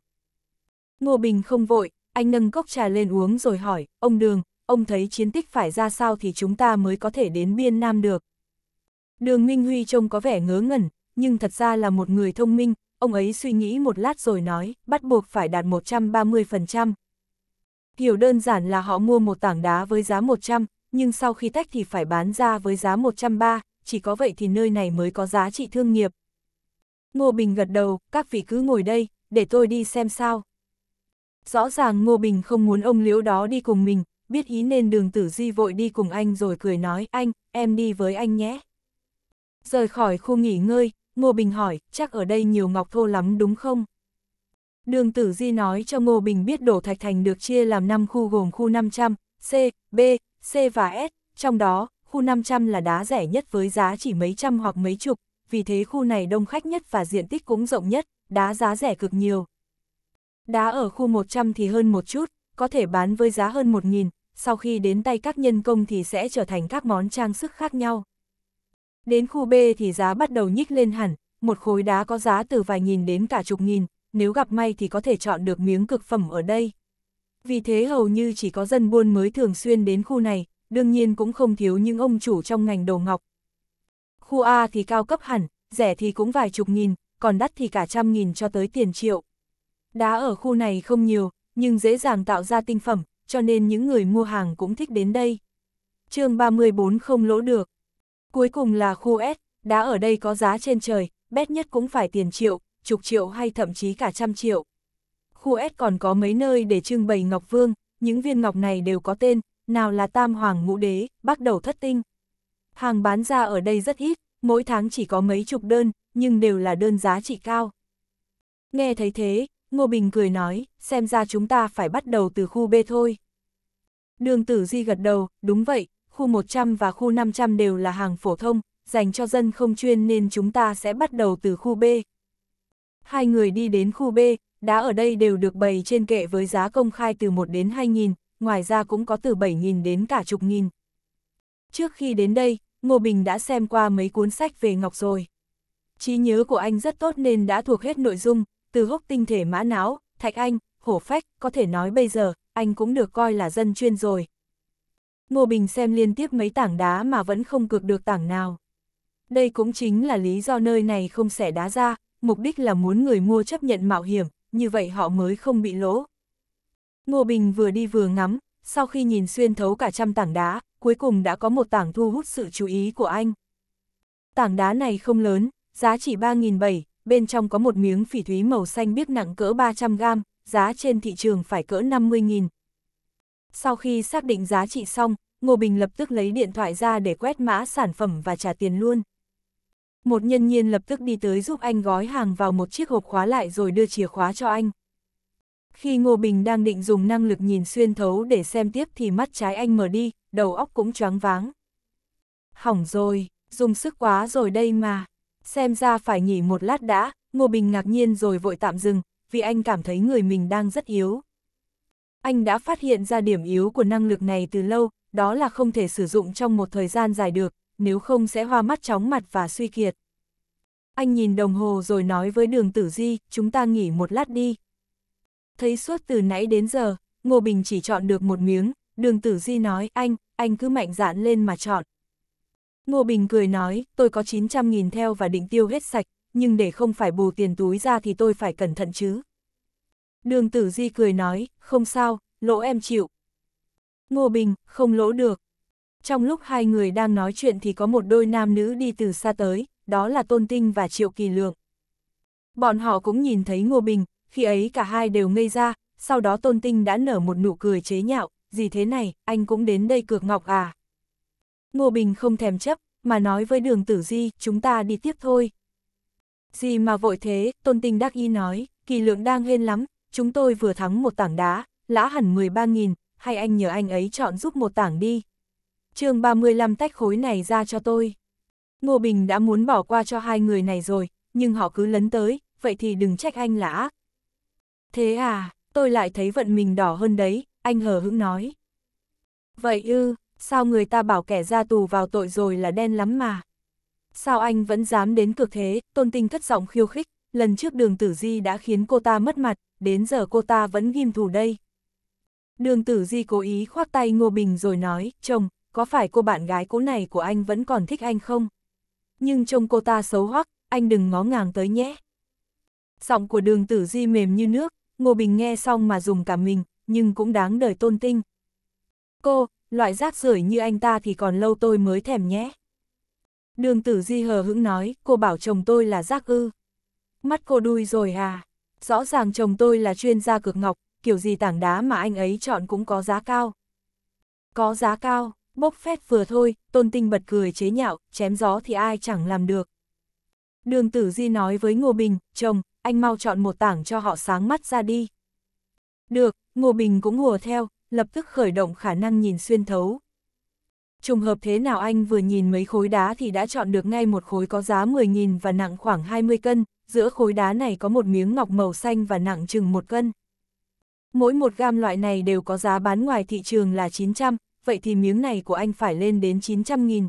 Ngô Bình không vội, anh nâng cốc trà lên uống rồi hỏi, ông Đường, ông thấy chiến tích phải ra sao thì chúng ta mới có thể đến biên nam được. Đường Minh Huy trông có vẻ ngớ ngẩn, nhưng thật ra là một người thông minh, ông ấy suy nghĩ một lát rồi nói, bắt buộc phải đạt 130%. Hiểu đơn giản là họ mua một tảng đá với giá 100, nhưng sau khi tách thì phải bán ra với giá 130, chỉ có vậy thì nơi này mới có giá trị thương nghiệp. Ngô Bình gật đầu, các vị cứ ngồi đây, để tôi đi xem sao. Rõ ràng Ngô Bình không muốn ông Liễu đó đi cùng mình, biết ý nên đường tử di vội đi cùng anh rồi cười nói, anh, em đi với anh nhé. Rời khỏi khu nghỉ ngơi, Ngô Bình hỏi, chắc ở đây nhiều ngọc thô lắm đúng không? Đường tử di nói cho Ngô Bình biết đổ thạch thành được chia làm 5 khu gồm khu 500, C, B, C và S, trong đó, khu 500 là đá rẻ nhất với giá chỉ mấy trăm hoặc mấy chục, vì thế khu này đông khách nhất và diện tích cũng rộng nhất, đá giá rẻ cực nhiều. Đá ở khu 100 thì hơn một chút, có thể bán với giá hơn 1.000, sau khi đến tay các nhân công thì sẽ trở thành các món trang sức khác nhau. Đến khu B thì giá bắt đầu nhích lên hẳn, một khối đá có giá từ vài nghìn đến cả chục nghìn, nếu gặp may thì có thể chọn được miếng cực phẩm ở đây. Vì thế hầu như chỉ có dân buôn mới thường xuyên đến khu này, đương nhiên cũng không thiếu những ông chủ trong ngành đồ ngọc. Khu A thì cao cấp hẳn, rẻ thì cũng vài chục nghìn, còn đắt thì cả trăm nghìn cho tới tiền triệu. Đá ở khu này không nhiều, nhưng dễ dàng tạo ra tinh phẩm, cho nên những người mua hàng cũng thích đến đây. chương 34 không lỗ được. Cuối cùng là khu S, đá ở đây có giá trên trời, bét nhất cũng phải tiền triệu, chục triệu hay thậm chí cả trăm triệu khu S còn có mấy nơi để trưng bày ngọc vương, những viên ngọc này đều có tên, nào là tam hoàng ngũ đế, bắt đầu thất tinh. Hàng bán ra ở đây rất ít, mỗi tháng chỉ có mấy chục đơn, nhưng đều là đơn giá trị cao. Nghe thấy thế, Ngô Bình cười nói, xem ra chúng ta phải bắt đầu từ khu B thôi. Đường tử di gật đầu, đúng vậy, khu 100 và khu 500 đều là hàng phổ thông, dành cho dân không chuyên nên chúng ta sẽ bắt đầu từ khu B. Hai người đi đến khu B, đá ở đây đều được bày trên kệ với giá công khai từ 1 đến 2 nghìn, ngoài ra cũng có từ 7 nghìn đến cả chục nghìn. Trước khi đến đây, Ngô Bình đã xem qua mấy cuốn sách về Ngọc rồi. trí nhớ của anh rất tốt nên đã thuộc hết nội dung, từ hốc tinh thể mã não, thạch anh, hổ phách, có thể nói bây giờ, anh cũng được coi là dân chuyên rồi. Ngô Bình xem liên tiếp mấy tảng đá mà vẫn không cược được tảng nào. Đây cũng chính là lý do nơi này không xẻ đá ra, mục đích là muốn người mua chấp nhận mạo hiểm, như vậy họ mới không bị lỗ. Ngô Bình vừa đi vừa ngắm, sau khi nhìn xuyên thấu cả trăm tảng đá, cuối cùng đã có một tảng thu hút sự chú ý của anh. Tảng đá này không lớn, giá chỉ 3.700, bên trong có một miếng phỉ thúy màu xanh biếc nặng cỡ 300 gram, giá trên thị trường phải cỡ 50.000. Sau khi xác định giá trị xong, Ngô Bình lập tức lấy điện thoại ra để quét mã sản phẩm và trả tiền luôn một nhân nhiên lập tức đi tới giúp anh gói hàng vào một chiếc hộp khóa lại rồi đưa chìa khóa cho anh. Khi Ngô Bình đang định dùng năng lực nhìn xuyên thấu để xem tiếp thì mắt trái anh mở đi, đầu óc cũng choáng váng. Hỏng rồi, dùng sức quá rồi đây mà. Xem ra phải nghỉ một lát đã, Ngô Bình ngạc nhiên rồi vội tạm dừng, vì anh cảm thấy người mình đang rất yếu. Anh đã phát hiện ra điểm yếu của năng lực này từ lâu, đó là không thể sử dụng trong một thời gian dài được, nếu không sẽ hoa mắt chóng mặt và suy kiệt. Anh nhìn đồng hồ rồi nói với đường tử di, chúng ta nghỉ một lát đi. Thấy suốt từ nãy đến giờ, Ngô Bình chỉ chọn được một miếng, đường tử di nói, anh, anh cứ mạnh dạn lên mà chọn. Ngô Bình cười nói, tôi có 900.000 theo và định tiêu hết sạch, nhưng để không phải bù tiền túi ra thì tôi phải cẩn thận chứ. Đường tử di cười nói, không sao, lỗ em chịu. Ngô Bình, không lỗ được, trong lúc hai người đang nói chuyện thì có một đôi nam nữ đi từ xa tới, đó là Tôn Tinh và Triệu Kỳ Lượng. Bọn họ cũng nhìn thấy Ngô Bình, khi ấy cả hai đều ngây ra, sau đó Tôn Tinh đã nở một nụ cười chế nhạo, gì thế này, anh cũng đến đây cược ngọc à. Ngô Bình không thèm chấp, mà nói với đường tử di, chúng ta đi tiếp thôi. Gì mà vội thế, Tôn Tinh đắc y nói, kỳ lượng đang hên lắm, chúng tôi vừa thắng một tảng đá, lã hẳn 13.000, hay anh nhờ anh ấy chọn giúp một tảng đi, chương 35 tách khối này ra cho tôi. Ngô Bình đã muốn bỏ qua cho hai người này rồi, nhưng họ cứ lấn tới, vậy thì đừng trách anh là ác. Thế à, tôi lại thấy vận mình đỏ hơn đấy, anh hờ hững nói. Vậy ư, sao người ta bảo kẻ ra tù vào tội rồi là đen lắm mà. Sao anh vẫn dám đến cực thế, tôn tinh thất giọng khiêu khích, lần trước đường tử di đã khiến cô ta mất mặt, đến giờ cô ta vẫn ghim thù đây. Đường tử di cố ý khoác tay Ngô Bình rồi nói, chồng, có phải cô bạn gái cũ này của anh vẫn còn thích anh không? Nhưng trông cô ta xấu hoắc, anh đừng ngó ngàng tới nhé. Giọng của đường tử di mềm như nước, Ngô Bình nghe xong mà dùng cả mình, nhưng cũng đáng đời tôn tinh. Cô, loại rác rưởi như anh ta thì còn lâu tôi mới thèm nhé. Đường tử di hờ hững nói, cô bảo chồng tôi là rác ư. Mắt cô đuôi rồi à, rõ ràng chồng tôi là chuyên gia cực ngọc, kiểu gì tảng đá mà anh ấy chọn cũng có giá cao. Có giá cao, Bốc phét vừa thôi, tôn tinh bật cười chế nhạo, chém gió thì ai chẳng làm được. Đường tử di nói với Ngô Bình, chồng, anh mau chọn một tảng cho họ sáng mắt ra đi. Được, Ngô Bình cũng hùa theo, lập tức khởi động khả năng nhìn xuyên thấu. Trùng hợp thế nào anh vừa nhìn mấy khối đá thì đã chọn được ngay một khối có giá 10.000 và nặng khoảng 20 cân, giữa khối đá này có một miếng ngọc màu xanh và nặng chừng một cân. Mỗi một gam loại này đều có giá bán ngoài thị trường là 900, vậy thì miếng này của anh phải lên đến 900.000.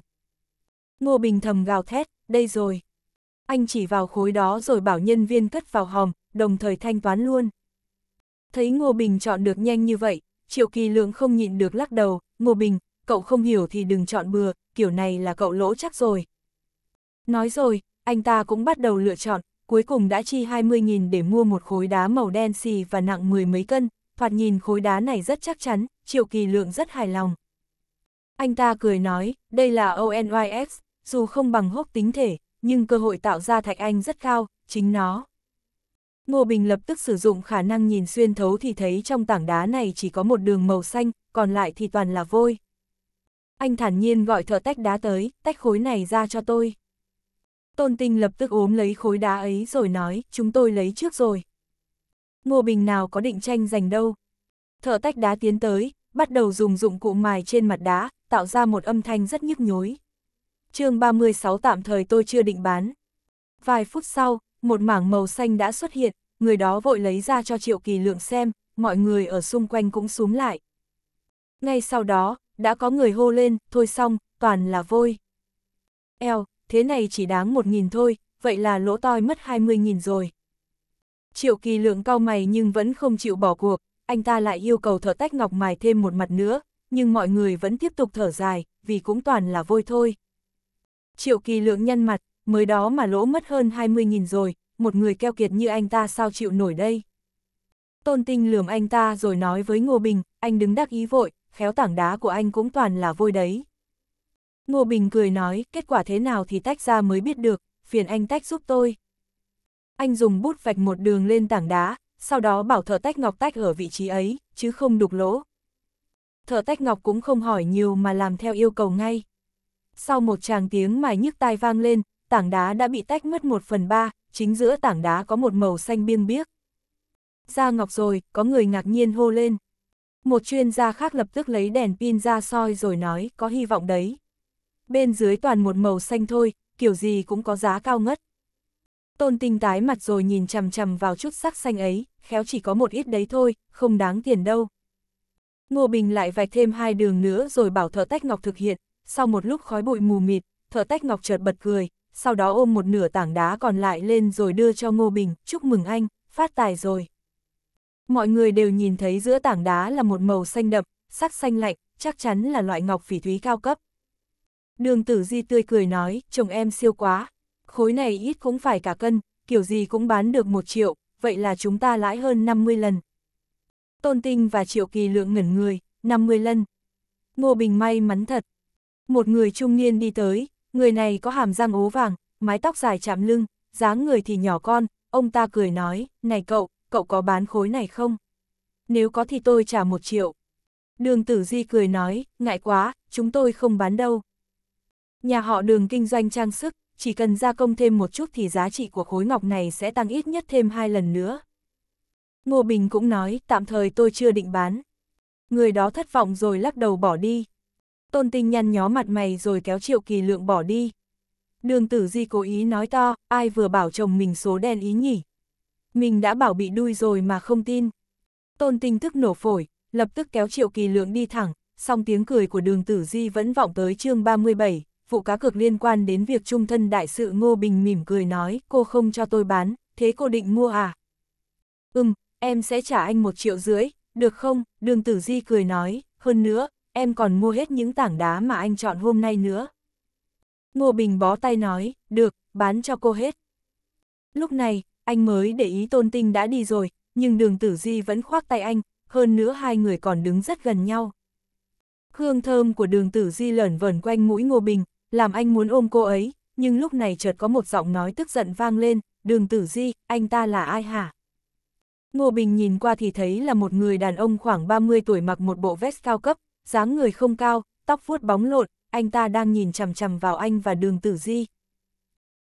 Ngô Bình thầm gào thét, đây rồi. Anh chỉ vào khối đó rồi bảo nhân viên cất vào hòm, đồng thời thanh toán luôn. Thấy Ngô Bình chọn được nhanh như vậy, Triệu Kỳ Lượng không nhịn được lắc đầu, Ngô Bình, cậu không hiểu thì đừng chọn bừa, kiểu này là cậu lỗ chắc rồi. Nói rồi, anh ta cũng bắt đầu lựa chọn, cuối cùng đã chi 20.000 để mua một khối đá màu đen xì và nặng mười mấy cân, thoạt nhìn khối đá này rất chắc chắn, Triệu Kỳ Lượng rất hài lòng. Anh ta cười nói, đây là ONYX, dù không bằng hốc tính thể, nhưng cơ hội tạo ra thạch anh rất cao, chính nó. Ngô Bình lập tức sử dụng khả năng nhìn xuyên thấu thì thấy trong tảng đá này chỉ có một đường màu xanh, còn lại thì toàn là vôi. Anh thản nhiên gọi thợ tách đá tới, tách khối này ra cho tôi. Tôn Tinh lập tức ốm lấy khối đá ấy rồi nói, chúng tôi lấy trước rồi. Ngô Bình nào có định tranh giành đâu. Thợ tách đá tiến tới, bắt đầu dùng dụng cụ mài trên mặt đá, tạo ra một âm thanh rất nhức nhối. chương 36 tạm thời tôi chưa định bán. Vài phút sau, một mảng màu xanh đã xuất hiện, người đó vội lấy ra cho Triệu Kỳ Lượng xem, mọi người ở xung quanh cũng xuống lại. Ngay sau đó, đã có người hô lên, thôi xong, toàn là vôi. Eo, thế này chỉ đáng một nghìn thôi, vậy là lỗ toi mất hai mươi nghìn rồi. Triệu Kỳ Lượng cau mày nhưng vẫn không chịu bỏ cuộc, anh ta lại yêu cầu thợ tách ngọc mài thêm một mặt nữa, nhưng mọi người vẫn tiếp tục thở dài, vì cũng toàn là vôi thôi. Triệu kỳ lượng nhân mặt, mới đó mà lỗ mất hơn 20.000 rồi, một người keo kiệt như anh ta sao chịu nổi đây. Tôn tinh lườm anh ta rồi nói với Ngô Bình, anh đứng đắc ý vội, khéo tảng đá của anh cũng toàn là vôi đấy. Ngô Bình cười nói, kết quả thế nào thì tách ra mới biết được, phiền anh tách giúp tôi. Anh dùng bút vạch một đường lên tảng đá, sau đó bảo thợ tách ngọc tách ở vị trí ấy, chứ không đục lỗ thợ tách ngọc cũng không hỏi nhiều mà làm theo yêu cầu ngay. Sau một tràng tiếng mài nhức tai vang lên, tảng đá đã bị tách mất một phần ba, chính giữa tảng đá có một màu xanh biêng biếc. Ra ngọc rồi, có người ngạc nhiên hô lên. Một chuyên gia khác lập tức lấy đèn pin ra soi rồi nói, có hy vọng đấy. Bên dưới toàn một màu xanh thôi, kiểu gì cũng có giá cao ngất. Tôn tinh tái mặt rồi nhìn chằm chằm vào chút sắc xanh ấy, khéo chỉ có một ít đấy thôi, không đáng tiền đâu. Ngô Bình lại vạch thêm hai đường nữa rồi bảo thợ tách ngọc thực hiện, sau một lúc khói bụi mù mịt, thợ tách ngọc chợt bật cười, sau đó ôm một nửa tảng đá còn lại lên rồi đưa cho Ngô Bình, chúc mừng anh, phát tài rồi. Mọi người đều nhìn thấy giữa tảng đá là một màu xanh đậm, sắc xanh lạnh, chắc chắn là loại ngọc phỉ thúy cao cấp. Đường tử di tươi cười nói, chồng em siêu quá, khối này ít cũng phải cả cân, kiểu gì cũng bán được một triệu, vậy là chúng ta lãi hơn 50 lần, Tôn Tinh và Triệu Kỳ Lượng ngẩn người, 50 lần. Ngô Bình may mắn thật. Một người trung niên đi tới, người này có hàm răng ố vàng, mái tóc dài chạm lưng, dáng người thì nhỏ con, ông ta cười nói, này cậu, cậu có bán khối này không? Nếu có thì tôi trả một triệu. Đường tử di cười nói, ngại quá, chúng tôi không bán đâu. Nhà họ đường kinh doanh trang sức, chỉ cần gia công thêm một chút thì giá trị của khối ngọc này sẽ tăng ít nhất thêm hai lần nữa. Ngô Bình cũng nói, tạm thời tôi chưa định bán. Người đó thất vọng rồi lắc đầu bỏ đi. Tôn Tinh nhăn nhó mặt mày rồi kéo Triệu Kỳ Lượng bỏ đi. Đường tử di cố ý nói to, ai vừa bảo chồng mình số đen ý nhỉ. Mình đã bảo bị đuôi rồi mà không tin. Tôn Tinh tức nổ phổi, lập tức kéo Triệu Kỳ Lượng đi thẳng, song tiếng cười của đường tử di vẫn vọng tới chương 37, vụ cá cược liên quan đến việc trung thân đại sự Ngô Bình mỉm cười nói, cô không cho tôi bán, thế cô định mua à? Ừm, em sẽ trả anh một triệu rưỡi, được không? Đường tử di cười nói, hơn nữa, em còn mua hết những tảng đá mà anh chọn hôm nay nữa. Ngô Bình bó tay nói, được, bán cho cô hết. Lúc này, anh mới để ý tôn tinh đã đi rồi, nhưng đường tử di vẫn khoác tay anh, hơn nữa hai người còn đứng rất gần nhau. Hương thơm của đường tử di lởn vởn quanh mũi Ngô Bình, làm anh muốn ôm cô ấy, nhưng lúc này chợt có một giọng nói tức giận vang lên, đường tử di, anh ta là ai hả? Ngô Bình nhìn qua thì thấy là một người đàn ông khoảng 30 tuổi mặc một bộ vest cao cấp, dáng người không cao, tóc vuốt bóng lộn, anh ta đang nhìn chằm chằm vào anh và đường tử di.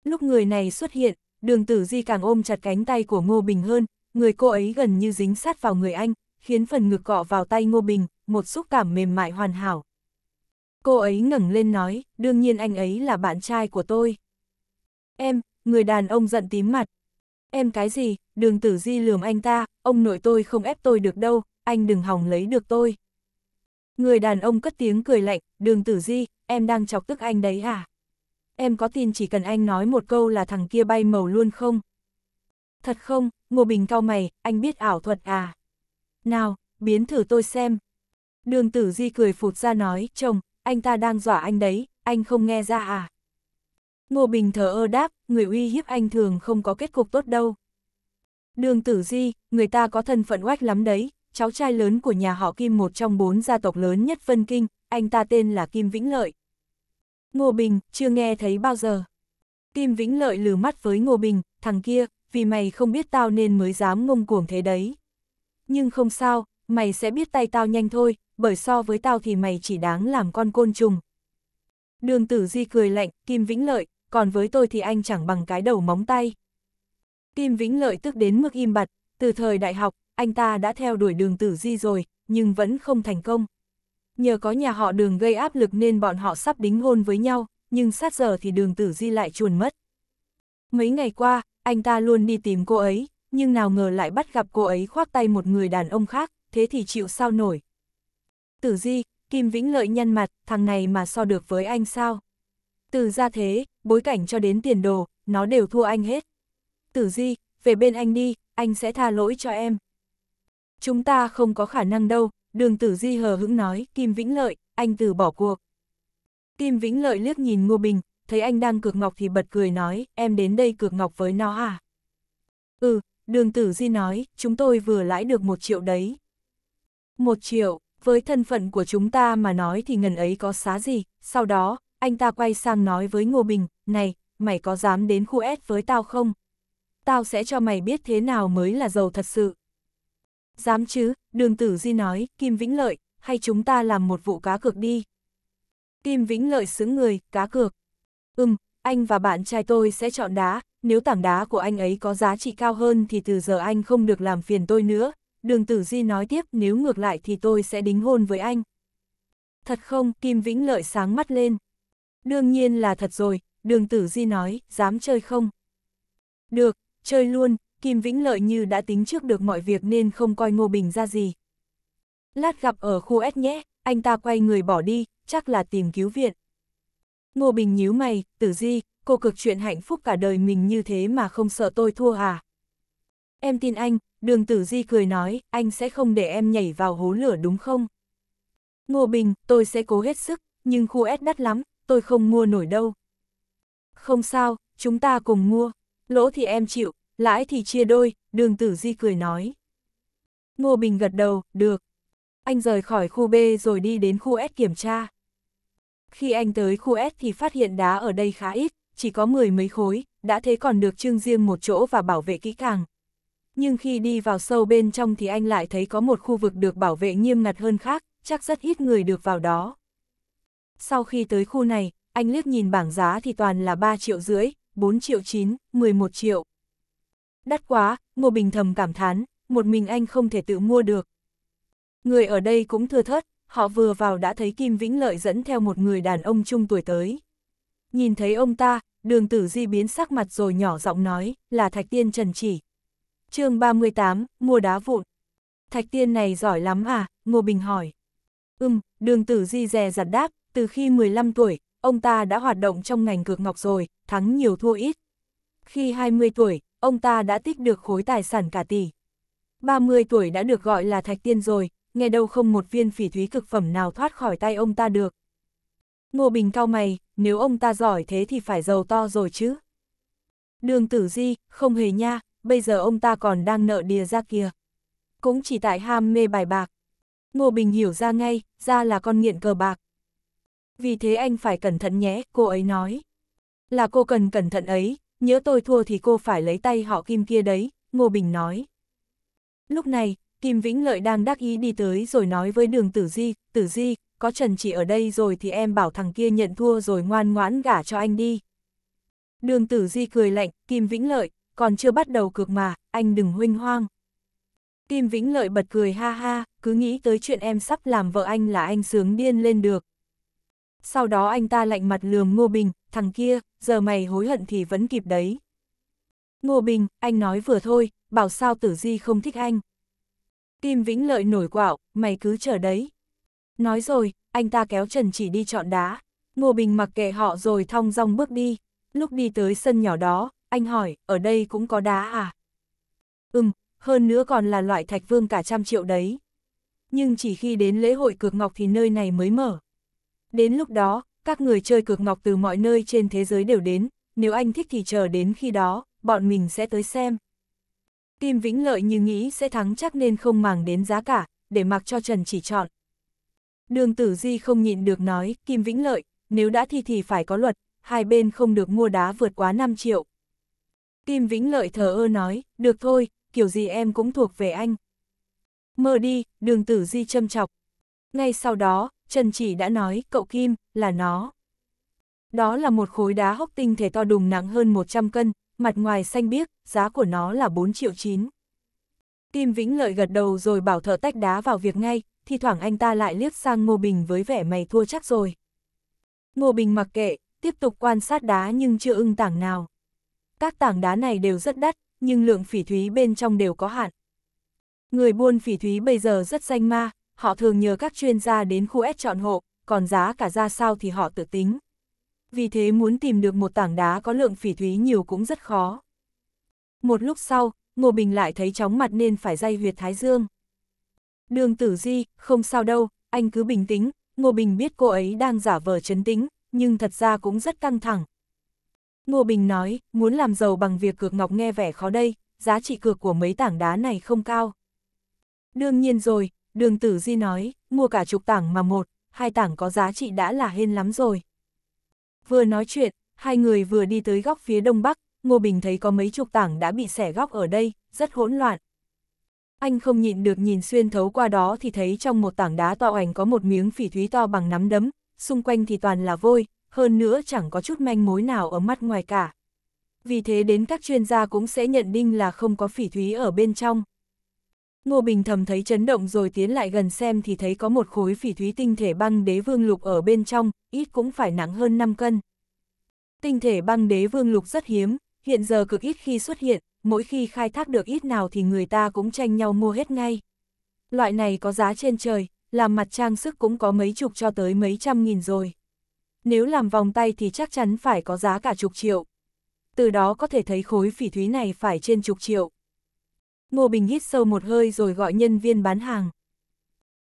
Lúc người này xuất hiện, đường tử di càng ôm chặt cánh tay của Ngô Bình hơn, người cô ấy gần như dính sát vào người anh, khiến phần ngực cọ vào tay Ngô Bình, một xúc cảm mềm mại hoàn hảo. Cô ấy ngẩng lên nói, đương nhiên anh ấy là bạn trai của tôi. Em, người đàn ông giận tím mặt. Em cái gì, đường tử di lườm anh ta, ông nội tôi không ép tôi được đâu, anh đừng hòng lấy được tôi. Người đàn ông cất tiếng cười lạnh, đường tử di, em đang chọc tức anh đấy à? Em có tin chỉ cần anh nói một câu là thằng kia bay màu luôn không? Thật không, Ngô Bình cao mày, anh biết ảo thuật à? Nào, biến thử tôi xem. Đường tử di cười phụt ra nói, chồng, anh ta đang dọa anh đấy, anh không nghe ra à? Ngô Bình thờ ơ đáp, người uy hiếp anh thường không có kết cục tốt đâu. Đường tử di, người ta có thân phận oách lắm đấy, cháu trai lớn của nhà họ Kim một trong bốn gia tộc lớn nhất Vân Kinh, anh ta tên là Kim Vĩnh Lợi. Ngô Bình, chưa nghe thấy bao giờ. Kim Vĩnh Lợi lừ mắt với Ngô Bình, thằng kia, vì mày không biết tao nên mới dám ngông cuồng thế đấy. Nhưng không sao, mày sẽ biết tay tao nhanh thôi, bởi so với tao thì mày chỉ đáng làm con côn trùng. Đường tử di cười lạnh, Kim Vĩnh Lợi, còn với tôi thì anh chẳng bằng cái đầu móng tay. Kim Vĩnh Lợi tức đến mức im bặt, từ thời đại học, anh ta đã theo đuổi đường tử di rồi, nhưng vẫn không thành công. Nhờ có nhà họ đường gây áp lực nên bọn họ sắp đính hôn với nhau, nhưng sát giờ thì đường tử di lại chuồn mất. Mấy ngày qua, anh ta luôn đi tìm cô ấy, nhưng nào ngờ lại bắt gặp cô ấy khoác tay một người đàn ông khác, thế thì chịu sao nổi. Tử di, Kim Vĩnh Lợi nhăn mặt, thằng này mà so được với anh sao? Từ ra thế, bối cảnh cho đến tiền đồ, nó đều thua anh hết. Tử Di, về bên anh đi, anh sẽ tha lỗi cho em. Chúng ta không có khả năng đâu, đường Tử Di hờ hững nói, Kim Vĩnh Lợi, anh từ bỏ cuộc. Kim Vĩnh Lợi liếc nhìn Ngô Bình, thấy anh đang cược ngọc thì bật cười nói, em đến đây cược ngọc với nó à? Ừ, đường Tử Di nói, chúng tôi vừa lãi được một triệu đấy. Một triệu, với thân phận của chúng ta mà nói thì ngần ấy có xá gì, sau đó, anh ta quay sang nói với Ngô Bình, này, mày có dám đến khu S với tao không? tao sẽ cho mày biết thế nào mới là giàu thật sự. Dám chứ, đường tử di nói, Kim Vĩnh Lợi, hay chúng ta làm một vụ cá cược đi. Kim Vĩnh Lợi xứng người, cá cược. Ừm, anh và bạn trai tôi sẽ chọn đá, nếu tảng đá của anh ấy có giá trị cao hơn thì từ giờ anh không được làm phiền tôi nữa. Đường Tử Di nói tiếp nếu ngược lại thì tôi sẽ đính hôn với anh. Thật không, Kim Vĩnh Lợi sáng mắt lên. Đương nhiên là thật rồi, đường Tử Di nói, dám chơi không? Được, chơi luôn, Kim Vĩnh Lợi như đã tính trước được mọi việc nên không coi Ngô Bình ra gì. Lát gặp ở khu S nhé, anh ta quay người bỏ đi, chắc là tìm cứu viện. Ngô Bình nhíu mày, tử di, cô cực chuyện hạnh phúc cả đời mình như thế mà không sợ tôi thua à? Em tin anh, đường tử di cười nói, anh sẽ không để em nhảy vào hố lửa đúng không? Ngô Bình, tôi sẽ cố hết sức, nhưng khu S đắt lắm, tôi không mua nổi đâu. Không sao, chúng ta cùng mua lỗ thì em chịu, lãi thì chia đôi, đường tử di cười nói. Ngô Bình gật đầu, được. Anh rời khỏi khu B rồi đi đến khu S kiểm tra. Khi anh tới khu S thì phát hiện đá ở đây khá ít, chỉ có mười mấy khối, đã thế còn được trưng riêng một chỗ và bảo vệ kỹ càng. Nhưng khi đi vào sâu bên trong thì anh lại thấy có một khu vực được bảo vệ nghiêm ngặt hơn khác, chắc rất ít người được vào đó. Sau khi tới khu này, anh liếc nhìn bảng giá thì toàn là 3 triệu rưỡi, 4 triệu 9, 11 triệu. Đắt quá, Ngô Bình thầm cảm thán, một mình anh không thể tự mua được. Người ở đây cũng thưa thớt, họ vừa vào đã thấy Kim Vĩnh Lợi dẫn theo một người đàn ông trung tuổi tới. Nhìn thấy ông ta, đường tử di biến sắc mặt rồi nhỏ giọng nói, là Thạch Tiên Trần Chỉ. chương 38, mua đá vụn. Thạch Tiên này giỏi lắm à, Ngô Bình hỏi. Ừm, đường tử di rè dặt đáp, từ khi 15 tuổi, ông ta đã hoạt động trong ngành cược ngọc rồi, thắng nhiều thua ít. Khi 20 tuổi, ông ta đã tích được khối tài sản cả tỷ. 30 tuổi đã được gọi là thạch tiên rồi, nghe đâu không một viên phỉ thúy cực phẩm nào thoát khỏi tay ông ta được. Ngô Bình cao mày, nếu ông ta giỏi thế thì phải giàu to rồi chứ. Đường tử di, không hề nha, bây giờ ông ta còn đang nợ đìa ra kia Cũng chỉ tại ham mê bài bạc. Ngô Bình hiểu ra ngay, ra là con nghiện cờ bạc, vì thế anh phải cẩn thận nhé, cô ấy nói. Là cô cần cẩn thận ấy, nhớ tôi thua thì cô phải lấy tay họ Kim kia đấy, Ngô Bình nói. Lúc này, Kim Vĩnh Lợi đang đắc ý đi tới rồi nói với đường Tử Di, Tử Di, có Trần chỉ ở đây rồi thì em bảo thằng kia nhận thua rồi ngoan ngoãn gả cho anh đi. Đường Tử Di cười lạnh, Kim Vĩnh Lợi, còn chưa bắt đầu cược mà, anh đừng huynh hoang. Kim Vĩnh Lợi bật cười ha ha, cứ nghĩ tới chuyện em sắp làm vợ anh là anh sướng điên lên được sau đó anh ta lạnh mặt lườm Ngô Bình, thằng kia, giờ mày hối hận thì vẫn kịp đấy. Ngô Bình, anh nói vừa thôi, bảo sao tử di không thích anh. Kim Vĩnh Lợi nổi quạo, mày cứ chờ đấy. Nói rồi, anh ta kéo Trần chỉ đi chọn đá. Ngô Bình mặc kệ họ rồi thong dong bước đi. Lúc đi tới sân nhỏ đó, anh hỏi, ở đây cũng có đá à? Ừm, hơn nữa còn là loại thạch vương cả trăm triệu đấy. Nhưng chỉ khi đến lễ hội cược ngọc thì nơi này mới mở. Đến lúc đó, các người chơi cược ngọc từ mọi nơi trên thế giới đều đến, nếu anh thích thì chờ đến khi đó, bọn mình sẽ tới xem. Kim Vĩnh Lợi như nghĩ sẽ thắng chắc nên không màng đến giá cả, để mặc cho Trần chỉ chọn. Đường Tử Di không nhịn được nói, Kim Vĩnh Lợi, nếu đã thi thì phải có luật, hai bên không được mua đá vượt quá 5 triệu. Kim Vĩnh Lợi thờ ơ nói, được thôi, kiểu gì em cũng thuộc về anh. Mơ đi, đường Tử Di châm chọc. Ngay sau đó, Trần Chỉ đã nói, cậu Kim, là nó. Đó là một khối đá hốc tinh thể to đùng nặng hơn 100 cân, mặt ngoài xanh biếc, giá của nó là 4 triệu 9. Kim Vĩnh Lợi gật đầu rồi bảo thợ tách đá vào việc ngay, thì thoảng anh ta lại liếc sang Ngô Bình với vẻ mày thua chắc rồi. Ngô Bình mặc kệ, tiếp tục quan sát đá nhưng chưa ưng tảng nào. Các tảng đá này đều rất đắt, nhưng lượng phỉ thúy bên trong đều có hạn. Người buôn phỉ thúy bây giờ rất danh ma, họ thường nhờ các chuyên gia đến khu S chọn hộ, còn giá cả ra sao thì họ tự tính. Vì thế muốn tìm được một tảng đá có lượng phỉ thúy nhiều cũng rất khó. Một lúc sau, Ngô Bình lại thấy chóng mặt nên phải dây huyệt Thái Dương. Đường tử di, không sao đâu, anh cứ bình tĩnh, Ngô Bình biết cô ấy đang giả vờ chấn tĩnh, nhưng thật ra cũng rất căng thẳng. Ngô Bình nói, muốn làm giàu bằng việc cược ngọc nghe vẻ khó đây, giá trị cược của mấy tảng đá này không cao. Đương nhiên rồi, Đường tử di nói, mua cả chục tảng mà một, hai tảng có giá trị đã là hên lắm rồi. Vừa nói chuyện, hai người vừa đi tới góc phía đông bắc, Ngô Bình thấy có mấy chục tảng đã bị xẻ góc ở đây, rất hỗn loạn. Anh không nhịn được nhìn xuyên thấu qua đó thì thấy trong một tảng đá to ảnh có một miếng phỉ thúy to bằng nắm đấm, xung quanh thì toàn là vôi, hơn nữa chẳng có chút manh mối nào ở mắt ngoài cả. Vì thế đến các chuyên gia cũng sẽ nhận định là không có phỉ thúy ở bên trong. Ngô Bình thầm thấy chấn động rồi tiến lại gần xem thì thấy có một khối phỉ thúy tinh thể băng đế vương lục ở bên trong, ít cũng phải nặng hơn 5 cân. Tinh thể băng đế vương lục rất hiếm, hiện giờ cực ít khi xuất hiện, mỗi khi khai thác được ít nào thì người ta cũng tranh nhau mua hết ngay. Loại này có giá trên trời, làm mặt trang sức cũng có mấy chục cho tới mấy trăm nghìn rồi. Nếu làm vòng tay thì chắc chắn phải có giá cả chục triệu. Từ đó có thể thấy khối phỉ thúy này phải trên chục triệu. Ngô Bình hít sâu một hơi rồi gọi nhân viên bán hàng.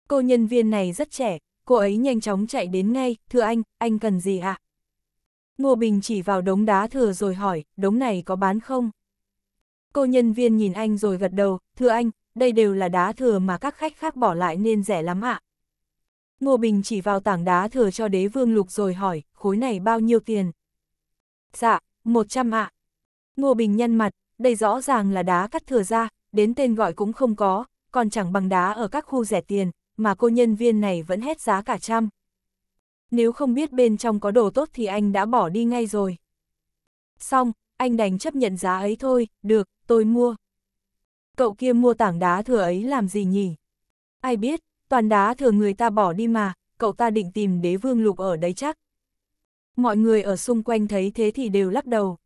Cô nhân viên này rất trẻ, cô ấy nhanh chóng chạy đến ngay, thưa anh, anh cần gì ạ? À? Ngô Bình chỉ vào đống đá thừa rồi hỏi, đống này có bán không? Cô nhân viên nhìn anh rồi gật đầu, thưa anh, đây đều là đá thừa mà các khách khác bỏ lại nên rẻ lắm ạ. Ngô Bình chỉ vào tảng đá thừa cho đế vương lục rồi hỏi, khối này bao nhiêu tiền? Dạ, 100 ạ. Ngô Bình nhăn mặt, đây rõ ràng là đá cắt thừa ra, đến tên gọi cũng không có, còn chẳng bằng đá ở các khu rẻ tiền, mà cô nhân viên này vẫn hét giá cả trăm. Nếu không biết bên trong có đồ tốt thì anh đã bỏ đi ngay rồi. Xong, anh đành chấp nhận giá ấy thôi, được, tôi mua. Cậu kia mua tảng đá thừa ấy làm gì nhỉ? Ai biết, toàn đá thừa người ta bỏ đi mà, cậu ta định tìm đế vương lục ở đấy chắc. Mọi người ở xung quanh thấy thế thì đều lắc đầu.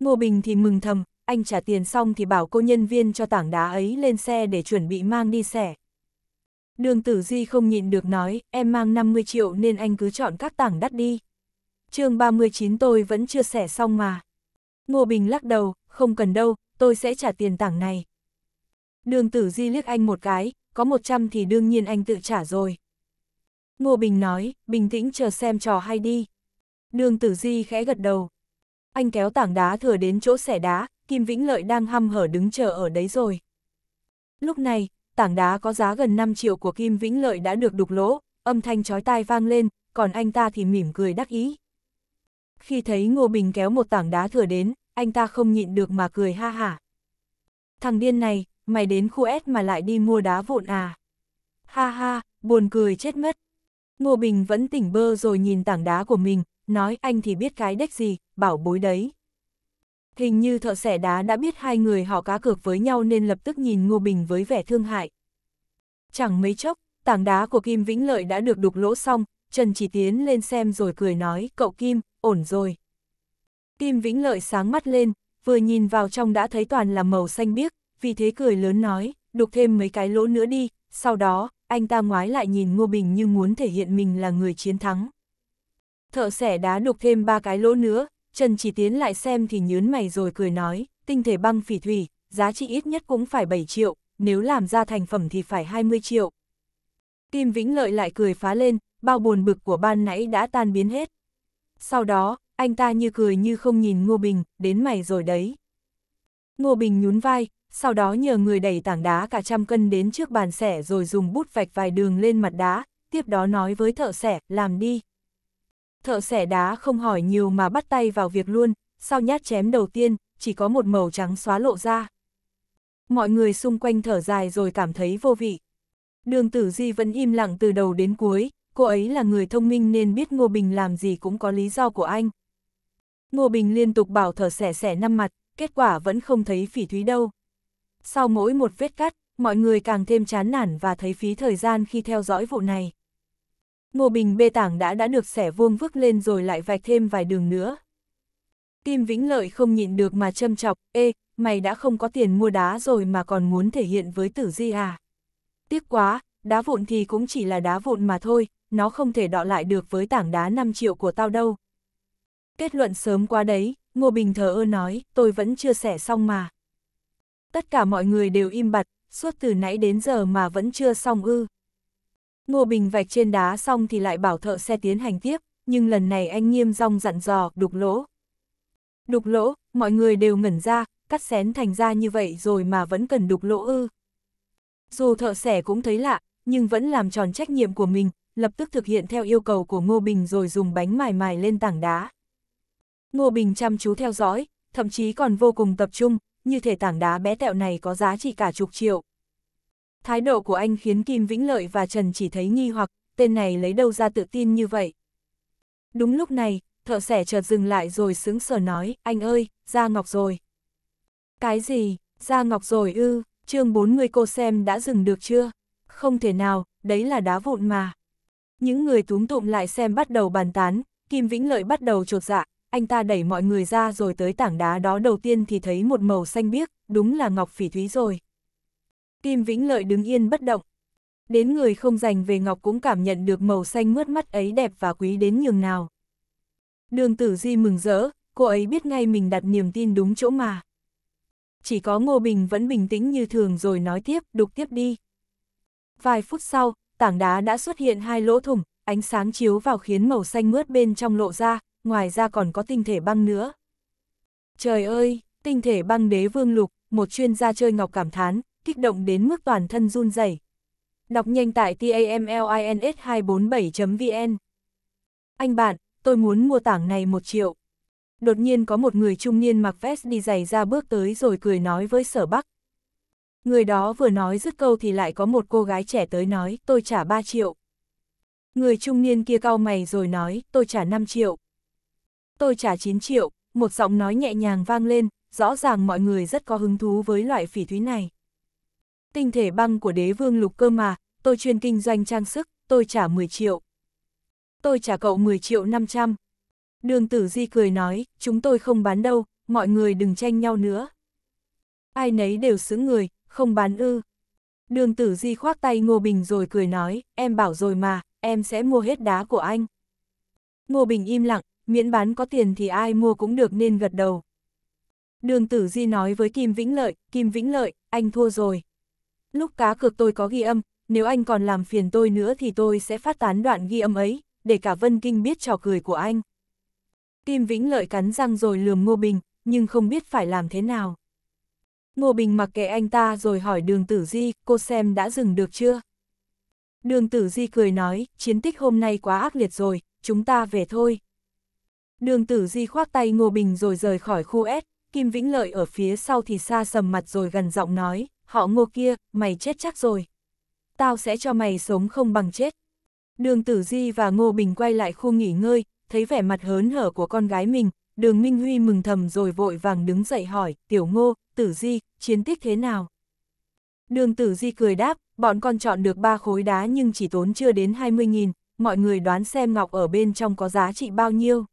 Ngô Bình thì mừng thầm, anh trả tiền xong thì bảo cô nhân viên cho tảng đá ấy lên xe để chuẩn bị mang đi xẻ. Đường tử di không nhịn được nói, em mang 50 triệu nên anh cứ chọn các tảng đắt đi. chương 39 tôi vẫn chưa xẻ xong mà. Ngô Bình lắc đầu, không cần đâu, tôi sẽ trả tiền tảng này. Đường tử di liếc anh một cái, có 100 thì đương nhiên anh tự trả rồi. Ngô Bình nói, bình tĩnh chờ xem trò hay đi. Đường tử di khẽ gật đầu. Anh kéo tảng đá thừa đến chỗ xẻ đá, Kim Vĩnh Lợi đang hăm hở đứng chờ ở đấy rồi. Lúc này, tảng đá có giá gần 5 triệu của Kim Vĩnh Lợi đã được đục lỗ, âm thanh chói tai vang lên, còn anh ta thì mỉm cười đắc ý. Khi thấy Ngô Bình kéo một tảng đá thừa đến, anh ta không nhịn được mà cười ha hả. Thằng điên này, mày đến khu S mà lại đi mua đá vụn à? Ha ha, buồn cười chết mất. Ngô Bình vẫn tỉnh bơ rồi nhìn tảng đá của mình, nói anh thì biết cái đếch gì, bảo bối đấy. Hình như thợ xẻ đá đã biết hai người họ cá cược với nhau nên lập tức nhìn Ngô Bình với vẻ thương hại. Chẳng mấy chốc, tảng đá của Kim Vĩnh Lợi đã được đục lỗ xong, Trần Chỉ Tiến lên xem rồi cười nói, cậu Kim, ổn rồi. Kim Vĩnh Lợi sáng mắt lên, vừa nhìn vào trong đã thấy toàn là màu xanh biếc, vì thế cười lớn nói, đục thêm mấy cái lỗ nữa đi, sau đó, anh ta ngoái lại nhìn Ngô Bình như muốn thể hiện mình là người chiến thắng. Thợ xẻ đá đục thêm ba cái lỗ nữa, Trần chỉ tiến lại xem thì nhớn mày rồi cười nói, tinh thể băng phỉ thủy, giá trị ít nhất cũng phải 7 triệu, nếu làm ra thành phẩm thì phải 20 triệu. Kim Vĩnh Lợi lại cười phá lên, bao buồn bực của ban nãy đã tan biến hết. Sau đó, anh ta như cười như không nhìn Ngô Bình, đến mày rồi đấy. Ngô Bình nhún vai, sau đó nhờ người đẩy tảng đá cả trăm cân đến trước bàn xẻ rồi dùng bút vạch vài đường lên mặt đá, tiếp đó nói với thợ xẻ, làm đi thợ xẻ đá không hỏi nhiều mà bắt tay vào việc luôn, sau nhát chém đầu tiên, chỉ có một màu trắng xóa lộ ra. Mọi người xung quanh thở dài rồi cảm thấy vô vị. Đường tử di vẫn im lặng từ đầu đến cuối, cô ấy là người thông minh nên biết Ngô Bình làm gì cũng có lý do của anh. Ngô Bình liên tục bảo thở xẻ xẻ năm mặt, kết quả vẫn không thấy phỉ thúy đâu. Sau mỗi một vết cắt, mọi người càng thêm chán nản và thấy phí thời gian khi theo dõi vụ này. Ngô Bình bê tảng đã đã được xẻ vuông vức lên rồi lại vạch thêm vài đường nữa. Kim Vĩnh Lợi không nhịn được mà châm chọc, ê, mày đã không có tiền mua đá rồi mà còn muốn thể hiện với tử di à. Tiếc quá, đá vụn thì cũng chỉ là đá vụn mà thôi, nó không thể đọ lại được với tảng đá 5 triệu của tao đâu. Kết luận sớm quá đấy, Ngô Bình thờ ơ nói, tôi vẫn chưa xẻ xong mà. Tất cả mọi người đều im bặt, suốt từ nãy đến giờ mà vẫn chưa xong ư. Ngô Bình vạch trên đá xong thì lại bảo thợ xe tiến hành tiếp, nhưng lần này anh nghiêm rong dặn dò, đục lỗ. Đục lỗ, mọi người đều ngẩn ra, cắt xén thành ra như vậy rồi mà vẫn cần đục lỗ ư. Dù thợ xẻ cũng thấy lạ, nhưng vẫn làm tròn trách nhiệm của mình, lập tức thực hiện theo yêu cầu của Ngô Bình rồi dùng bánh mài mài lên tảng đá. Ngô Bình chăm chú theo dõi, thậm chí còn vô cùng tập trung, như thể tảng đá bé tẹo này có giá trị cả chục triệu, Thái độ của anh khiến Kim Vĩnh Lợi và Trần chỉ thấy nghi hoặc, tên này lấy đâu ra tự tin như vậy. Đúng lúc này, thợ sẻ chợt dừng lại rồi sững sờ nói, anh ơi, ra ngọc rồi. Cái gì, ra ngọc rồi ư, chương 40 cô xem đã dừng được chưa? Không thể nào, đấy là đá vụn mà. Những người túm tụm lại xem bắt đầu bàn tán, Kim Vĩnh Lợi bắt đầu trột dạ, anh ta đẩy mọi người ra rồi tới tảng đá đó đầu tiên thì thấy một màu xanh biếc, đúng là ngọc phỉ thúy rồi. Kim Vĩnh Lợi đứng yên bất động. Đến người không dành về ngọc cũng cảm nhận được màu xanh mướt mắt ấy đẹp và quý đến nhường nào. Đường tử di mừng rỡ, cô ấy biết ngay mình đặt niềm tin đúng chỗ mà. Chỉ có Ngô Bình vẫn bình tĩnh như thường rồi nói tiếp, đục tiếp đi. Vài phút sau, tảng đá đã xuất hiện hai lỗ thủng, ánh sáng chiếu vào khiến màu xanh mướt bên trong lộ ra, ngoài ra còn có tinh thể băng nữa. Trời ơi, tinh thể băng đế vương lục, một chuyên gia chơi ngọc cảm thán, kích động đến mức toàn thân run rẩy. Đọc nhanh tại tamlins247.vn Anh bạn, tôi muốn mua tảng này một triệu. Đột nhiên có một người trung niên mặc vest đi giày ra bước tới rồi cười nói với sở bắc. Người đó vừa nói dứt câu thì lại có một cô gái trẻ tới nói, tôi trả 3 triệu. Người trung niên kia cau mày rồi nói, tôi trả 5 triệu. Tôi trả 9 triệu, một giọng nói nhẹ nhàng vang lên, rõ ràng mọi người rất có hứng thú với loại phỉ thúy này tinh thể băng của đế vương lục cơ mà, tôi chuyên kinh doanh trang sức, tôi trả 10 triệu. Tôi trả cậu 10 triệu 500. Đường tử di cười nói, chúng tôi không bán đâu, mọi người đừng tranh nhau nữa. Ai nấy đều xứng người, không bán ư. Đường tử di khoác tay Ngô Bình rồi cười nói, em bảo rồi mà, em sẽ mua hết đá của anh. Ngô Bình im lặng, miễn bán có tiền thì ai mua cũng được nên gật đầu. Đường tử di nói với Kim Vĩnh Lợi, Kim Vĩnh Lợi, anh thua rồi, Lúc cá cược tôi có ghi âm, nếu anh còn làm phiền tôi nữa thì tôi sẽ phát tán đoạn ghi âm ấy, để cả Vân Kinh biết trò cười của anh. Kim Vĩnh Lợi cắn răng rồi lườm Ngô Bình, nhưng không biết phải làm thế nào. Ngô Bình mặc kệ anh ta rồi hỏi đường tử di, cô xem đã dừng được chưa? Đường tử di cười nói, chiến tích hôm nay quá ác liệt rồi, chúng ta về thôi. Đường tử di khoác tay Ngô Bình rồi rời khỏi khu S, Kim Vĩnh Lợi ở phía sau thì xa sầm mặt rồi gần giọng nói, họ ngô kia, mày chết chắc rồi. Tao sẽ cho mày sống không bằng chết. Đường Tử Di và Ngô Bình quay lại khu nghỉ ngơi, thấy vẻ mặt hớn hở của con gái mình, đường Minh Huy mừng thầm rồi vội vàng đứng dậy hỏi, tiểu ngô, Tử Di, chiến tích thế nào? Đường Tử Di cười đáp, bọn con chọn được 3 khối đá nhưng chỉ tốn chưa đến 20.000, mọi người đoán xem ngọc ở bên trong có giá trị bao nhiêu.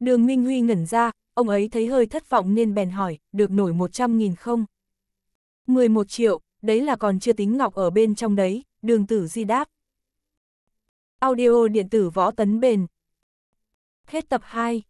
Đường Minh Huy ngẩn ra, ông ấy thấy hơi thất vọng nên bèn hỏi, được nổi 100.000 không? 11 triệu, đấy là còn chưa tính ngọc ở bên trong đấy, đường tử di đáp. Audio điện tử võ tấn bền. Hết tập 2.